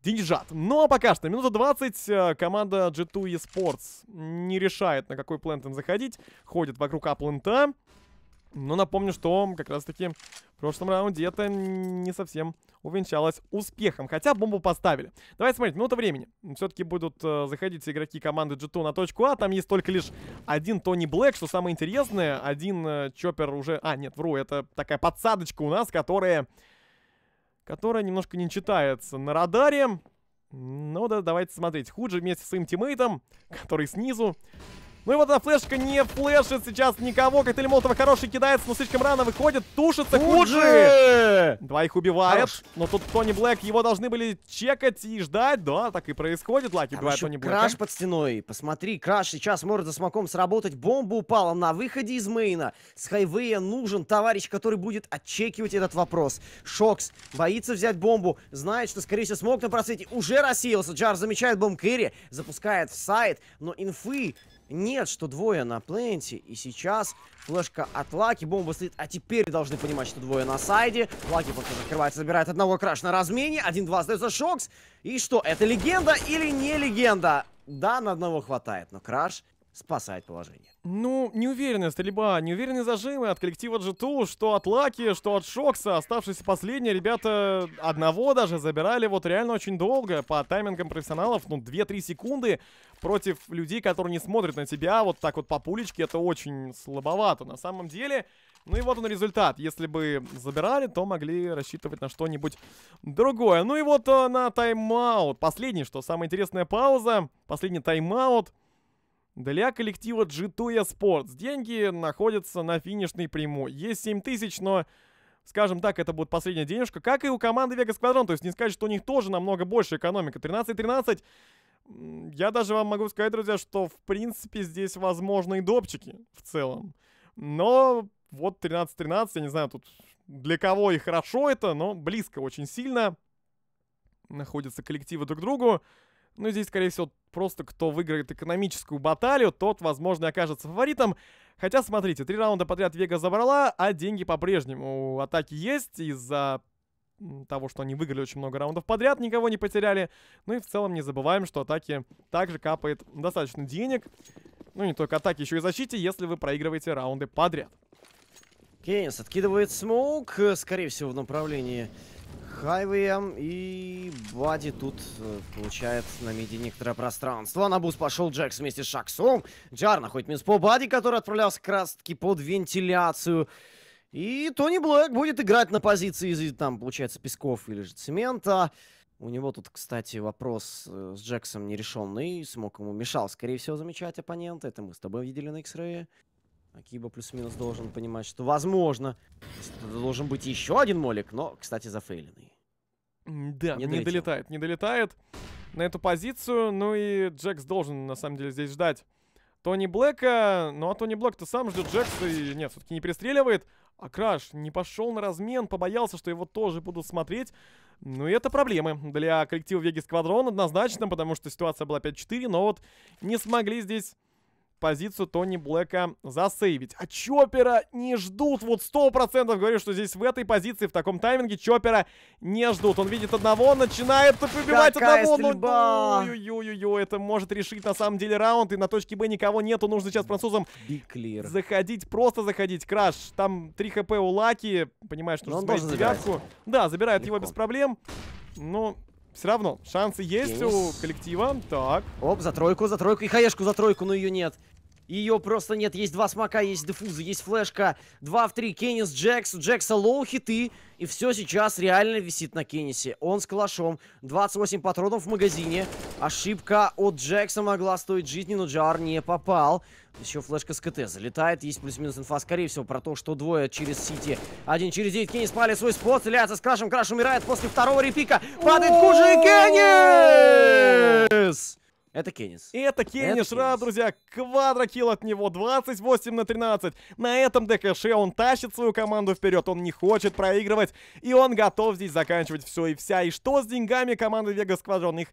деньжат. Ну а пока что, минута 20, э, команда G2 Esports не решает, на какой плент им заходить. Ходит вокруг аплента. Но напомню, что как раз-таки в прошлом раунде это не совсем увенчалось успехом. Хотя бомбу поставили. Давайте смотреть, минута времени. Все-таки будут э, заходить игроки команды G2 на точку А. Там есть только лишь один Тони Блэк, что самое интересное. Один э, Чоппер уже... А, нет, вру, это такая подсадочка у нас, которая которая немножко не читается на радаре. Ну да, давайте смотреть. Худжи вместе с своим тиммейтом, который снизу, ну и вот эта флешка не флешит сейчас никого. Коктейль Молотова хороший кидается, но слишком рано выходит. Тушится Куджи! Двоих убивает. Хорош. Но тут Тони Блэк его должны были чекать и ждать. Да, так и происходит. Лаки убивает Тони Блэка. Краш под стеной. Посмотри, Краш сейчас может за смоком сработать. Бомба упала на выходе из мейна. С хайвея нужен товарищ, который будет отчекивать этот вопрос. Шокс боится взять бомбу. Знает, что, скорее всего, смог на просвете уже рассеялся. Джар замечает бомб Кэрри, запускает в сайт, но инфы нет, что двое на пленте. И сейчас флешка от Лаки. Бомба стоит. А теперь должны понимать, что двое на сайде. Лаки просто закрывается, забирает одного краш на размене. 1-2 остается Шокс. И что, это легенда или не легенда? Да, на одного хватает, но краш спасает положение. Ну, неуверенная стрельба, неуверенные зажимы от коллектива G2, что от Лаки, что от Шокса. Оставшиеся последние ребята одного даже забирали вот реально очень долго. По таймингам профессионалов, ну, 2-3 секунды против людей, которые не смотрят на тебя вот так вот по пулечке, это очень слабовато на самом деле. Ну и вот он результат. Если бы забирали, то могли рассчитывать на что-нибудь другое. Ну и вот а, на тайм-аут. Последний, что самая интересная пауза. Последний тайм-аут. Для коллектива G2E деньги находятся на финишной прямой. Есть 7 тысяч, но, скажем так, это будет последняя денежка, как и у команды Vegas Squadron. То есть не сказать, что у них тоже намного больше экономика. 13-13. Я даже вам могу сказать, друзья, что в принципе здесь возможны и допчики в целом. Но вот 13-13, я не знаю, тут для кого и хорошо это, но близко очень сильно находятся коллективы друг к другу. Ну, и здесь, скорее всего, просто кто выиграет экономическую баталию, тот, возможно, окажется фаворитом. Хотя, смотрите, три раунда подряд Вега забрала, а деньги по-прежнему атаки есть, и за того, что они выиграли очень много раундов подряд, никого не потеряли. Ну и в целом не забываем, что атаки также капает достаточно денег. Ну не только атаки, еще и защите, если вы проигрываете раунды подряд. Кейнс откидывает смоук, э, скорее всего, в направлении хайвеем. И Бади тут э, получает на миде некоторое пространство. На буст пошел Джекс вместе с Шаксом. Джар находит минус по Бади, который отправлялся как раз-таки под вентиляцию. И Тони Блэк будет играть на позиции, там, получается, песков или же цемента. У него тут, кстати, вопрос э, с Джексом нерешенный. Смог ему мешал, скорее всего, замечать оппонента. Это мы с тобой видели на X-Ray. Акиба плюс-минус должен понимать, что возможно. Должен быть еще один молик, но, кстати, зафейленный. Да, не, не долетает, не долетает на эту позицию. Ну и Джекс должен, на самом деле, здесь ждать Тони Блэка. Ну, а Тони Блэк-то сам ждет Джекса и... Нет, все-таки не перестреливает. А Краш не пошел на размен, побоялся, что его тоже будут смотреть. Ну и это проблемы для коллектива Веги Сквадрон однозначно, потому что ситуация была 5-4, но вот не смогли здесь позицию Тони Блэка засейвить. А Чопера не ждут. Вот сто процентов говорю, что здесь в этой позиции, в таком тайминге Чопера не ждут. Он видит одного, начинает выбивать одного. Стрельба. ой-ой-ой, это может решить на самом деле раунд. И на точке Б никого нету. Нужно сейчас французам заходить, просто заходить. Краш, там 3 хп у Лаки. Понимаешь, что смотреть девятку. Да, забирает Легко. его без проблем. Ну, все равно, шансы есть Денис. у коллектива. Так. Оп, за тройку, за тройку. И хаешку за тройку, но ее нет. Ее просто нет. Есть два смока, есть дефузы, есть флешка. Два в три. Кеннис Джекс. Джекса лоу хиты. И все сейчас реально висит на Кеннисе. Он с калашом. 28 патронов в магазине. Ошибка от Джекса могла стоить жизни, но Джар не попал. Еще флешка с КТ залетает. Есть плюс-минус инфа, скорее всего, про то, что двое через Сити. Один через 9. Кеннис палит свой спот. Стреляется с Крашем. Краш умирает после второго репика. Падает хуже Кеннис! Это Кеннис. Это Кеннис Рад, друзья. квадрокил от него. 28 на 13. На этом ДКШ он тащит свою команду вперед. Он не хочет проигрывать. И он готов здесь заканчивать все и вся. И что с деньгами команды Вега Сквадрон? Их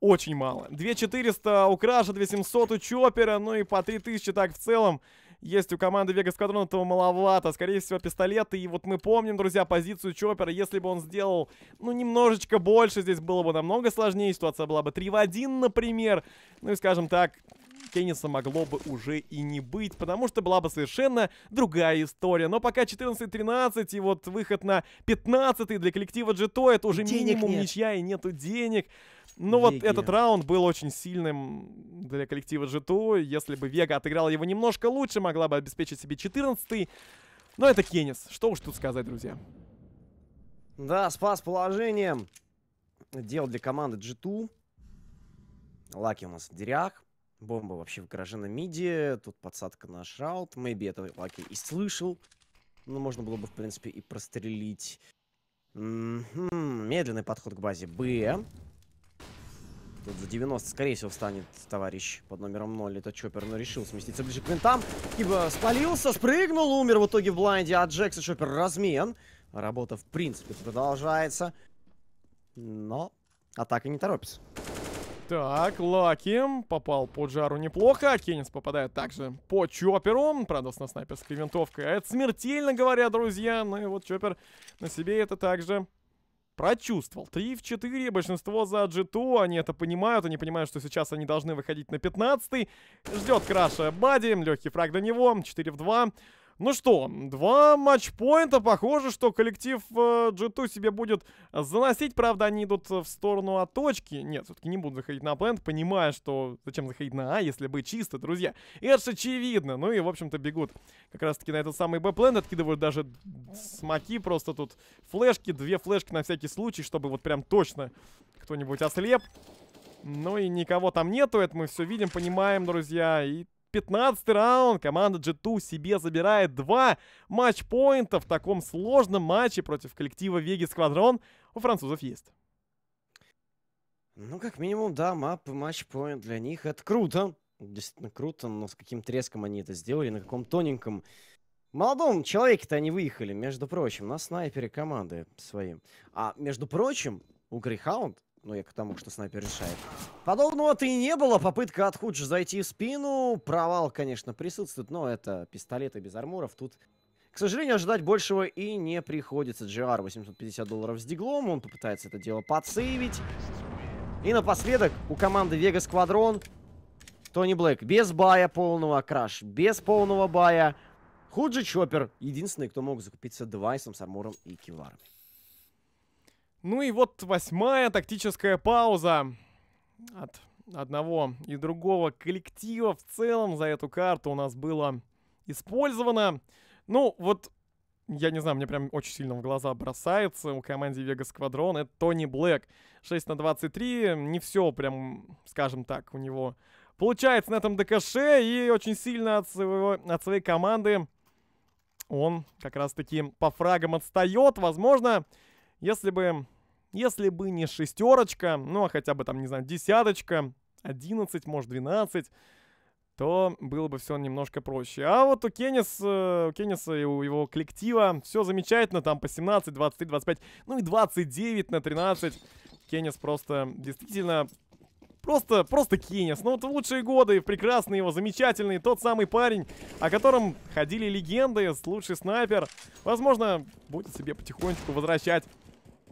очень мало. 2400 у Краша, 2700 у Чопера, ну и по 3000 так в целом есть у команды Вега Сквадрон, этого маловато. Скорее всего, пистолеты. И вот мы помним, друзья, позицию Чоппера. Если бы он сделал, ну, немножечко больше, здесь было бы намного сложнее. Ситуация была бы 3 в 1, например. Ну и, скажем так, тенниса могло бы уже и не быть, потому что была бы совершенно другая история. Но пока 14-13 и вот выход на 15 для коллектива g это уже денег минимум нет. ничья и нету денег. Ну вот этот раунд был очень сильным для коллектива g Если бы Вега отыграла его немножко лучше, могла бы обеспечить себе 14-й. Но это Кеннис. Что уж тут сказать, друзья. Да, спас положением. Дел для команды g Лаки у нас в дырях. Бомба вообще в гараже на миде. Тут подсадка на шраут. Maybe это Лаки и слышал. Ну, можно было бы, в принципе, и прострелить. М -м -м, медленный подход к базе Б. Тут за 90, скорее всего, встанет товарищ под номером 0. Это Чоппер, но решил сместиться ближе к винтам. Ибо спалился, спрыгнул, умер в итоге в блайнде. А и Чоппер размен. Работа, в принципе, продолжается. Но атака не торопится. Так, Лаки попал по Джару неплохо. Кеннис попадает также по Чоперу. Правда, с снайперской винтовкой. А это смертельно, говоря, друзья. Ну и вот Чоппер на себе это также прочувствовал. 3 в 4, большинство за G2, они это понимают, они понимают, что сейчас они должны выходить на 15 -й. Ждет Краша Бади, легкий фраг до него, 4 в 2. Ну что, два матчпоинта. Похоже, что коллектив э, G2 себе будет заносить. Правда, они идут в сторону от точки. Нет, все-таки не будут заходить на плент, понимая, что зачем заходить на А, если бы чисто, друзья. Это же очевидно. Ну и, в общем-то, бегут как раз-таки на этот самый Б-плент. Откидывают даже смоки просто тут. Флешки, две флешки на всякий случай, чтобы вот прям точно кто-нибудь ослеп. Ну и никого там нету, это мы все видим, понимаем, друзья. И 15 раунд. Команда G2 себе забирает два матч матчпоинта в таком сложном матче против коллектива Веги Сквадрон. У французов есть. Ну, как минимум, да, мап и матчпоинт для них. Это круто. Действительно круто, но с каким треском они это сделали, на каком тоненьком Молодом человеке-то они выехали, между прочим, на снайпере команды своим. А между прочим, у Грейхаунд ну, я к тому, что снайпер решает. Подобного-то и не было. Попытка от Худжи зайти в спину. Провал, конечно, присутствует, но это пистолеты без армуров Тут, к сожалению, ожидать большего и не приходится. GR 850 долларов с диглом. Он попытается это дело подсейвить. И напоследок у команды Вега Сквадрон Тони Блэк без бая полного, Краш без полного бая. Худжи Чоппер единственный, кто мог закупиться девайсом с армуром и кевларами. Ну и вот восьмая тактическая пауза от одного и другого коллектива в целом за эту карту у нас было использовано. Ну, вот, я не знаю, мне прям очень сильно в глаза бросается у команды Vega Squadron, это Тони Блэк. 6 на 23, не все прям, скажем так, у него получается на этом ДКШ, и очень сильно от, своего, от своей команды он как раз-таки по фрагам отстает. Возможно, если бы, если бы не шестерочка, ну а хотя бы там, не знаю, десяточка, 11, может 12, то было бы все немножко проще. А вот у Кеннис, э, у Кенниса и у его коллектива все замечательно, там по 17, 23, 25, ну и 29 на 13. Кеннис просто действительно Просто, просто Кеннис. Ну, вот лучшие годы, прекрасные его, замечательные. Тот самый парень, о котором ходили легенды, лучший снайпер. Возможно, будет себе потихонечку возвращать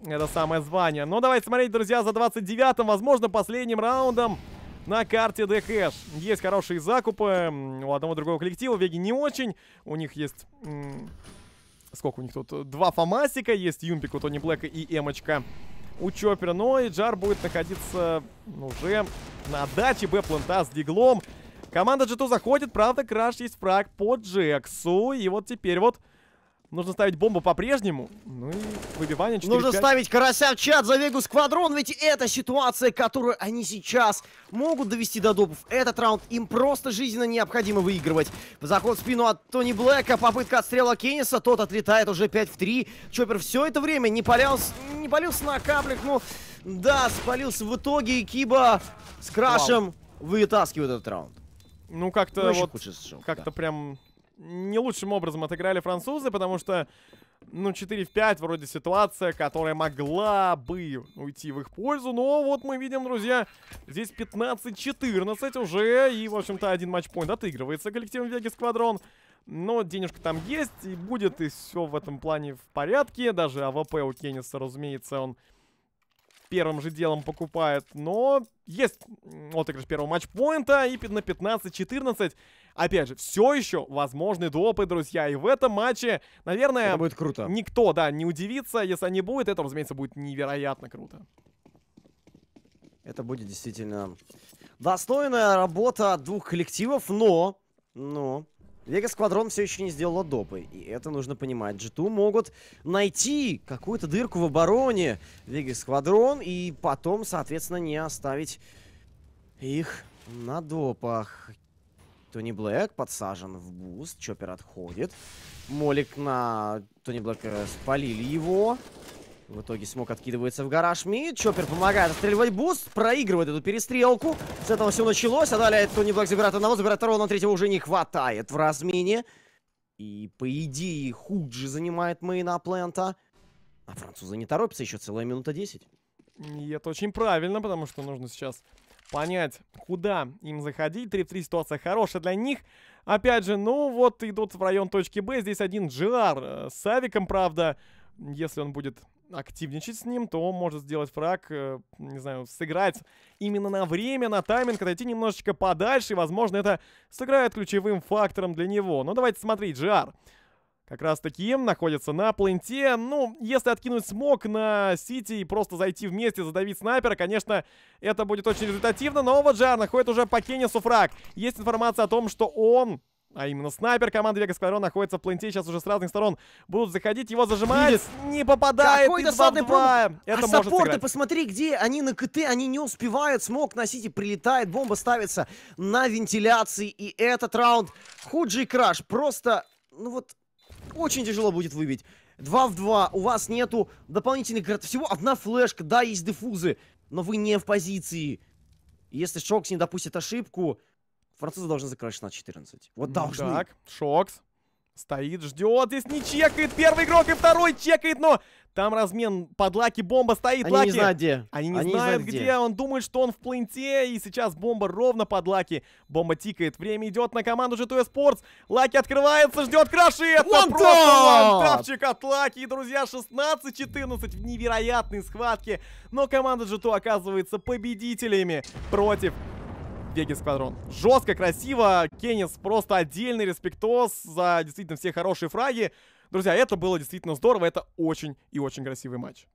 это самое звание. Но давайте смотреть, друзья, за 29-м, возможно, последним раундом на карте Дэхэш. Есть хорошие закупы у одного другого коллектива, Веги не очень. У них есть... Сколько у них тут? Два Фомасика, есть Юмпик у Тони Блэка и Эмочка у Чоппера. Но и Джар будет находиться уже на даче бэплента с Диглом. Команда G2 заходит, правда, Краш есть фраг по Джексу. И вот теперь вот Нужно ставить бомбу по-прежнему. Ну и выбивание 4 -5. Нужно ставить карася в чат за Вегу Сквадрон, ведь это ситуация, которую они сейчас могут довести до допов. Этот раунд им просто жизненно необходимо выигрывать. Заход в спину от Тони Блэка, попытка отстрела Кенниса, тот отлетает уже 5 в 3. Чоппер все это время не, палялся, не палился на каплях, Ну да, спалился в итоге. И Киба с крашем Вау. вытаскивает этот раунд. Ну как-то ну, вот, как-то да. прям не лучшим образом отыграли французы, потому что, ну, 4 в 5 вроде ситуация, которая могла бы уйти в их пользу. Но вот мы видим, друзья, здесь 15-14 уже, и, в общем-то, один матчпоинт отыгрывается коллективом Веги Сквадрон. Но денежка там есть, и будет, и все в этом плане в порядке. Даже АВП у Кенниса, разумеется, он первым же делом покупает. Но есть отыгрыш первого матчпоинта, и на 15-14 Опять же, все еще возможны допы, друзья. И в этом матче, наверное... Это будет круто. Никто, да, не удивится. Если они будет, это, разумеется, будет невероятно круто. Это будет действительно достойная работа двух коллективов, но... Но... Вега Сквадрон все еще не сделала допы, и это нужно понимать. g могут найти какую-то дырку в обороне Вега Сквадрон и потом, соответственно, не оставить их на допах. Тони Блэк подсажен в буст. Чоппер отходит. Молик на Тони Блэка спалили его. В итоге Смок откидывается в гараж Мид. Чоппер помогает отстреливать буст. Проигрывает эту перестрелку. С этого все началось. А далее Тони Блэк забирает одного, забирает второго, но третьего уже не хватает в размене. И, по идее, Худжи занимает мейна плента. А французы не торопятся, еще целая минута 10. И это очень правильно, потому что нужно сейчас понять, куда им заходить. 3 в ситуация хорошая для них. Опять же, ну вот идут в район точки Б. Здесь один Джар э, с Авиком, правда. Если он будет активничать с ним, то он может сделать фраг, э, не знаю, сыграть именно на время, на тайминг, отойти немножечко подальше, и, возможно, это сыграет ключевым фактором для него. Но давайте смотреть, Джар как раз таки находится на пленте. Ну, если откинуть смог на Сити и просто зайти вместе, задавить снайпера, конечно, это будет очень результативно. Но вот Жар находит уже по Кеннису фраг. Есть информация о том, что он... А именно снайпер команды Вегас Кларон находится в пленте. Сейчас уже с разных сторон будут заходить. Его зажимают. Не попадает. Какой досадный пробок. Это а саппорты, посмотри, где они на КТ. Они не успевают. Смог носить и прилетает. Бомба ставится на вентиляции. И этот раунд. худший краш. Просто, ну вот, очень тяжело будет выбить. 2 в 2, у вас нету дополнительных карт. Всего одна флешка, да, есть дефузы, но вы не в позиции. Если Шокс не допустит ошибку, французы должны закрыть на 14. Вот ну должны. Так, Шокс стоит, ждет, здесь не чекает. Первый игрок и второй чекает, но там размен под Лаки, бомба стоит, Они Лаки. не знают, где. Они не Они знают, не где. где. Он думает, что он в пленте, и сейчас бомба ровно под Лаки. Бомба тикает, время идет на команду G2 Sports. Лаки открывается, ждет краши. Это One просто лантавчик от Лаки. И, друзья, 16-14 в невероятной схватке. Но команда g оказывается победителями против Веги Сквадрон. Жестко, красиво. Кеннис просто отдельный респектоз за действительно все хорошие фраги. Друзья, это было действительно здорово, это очень и очень красивый матч.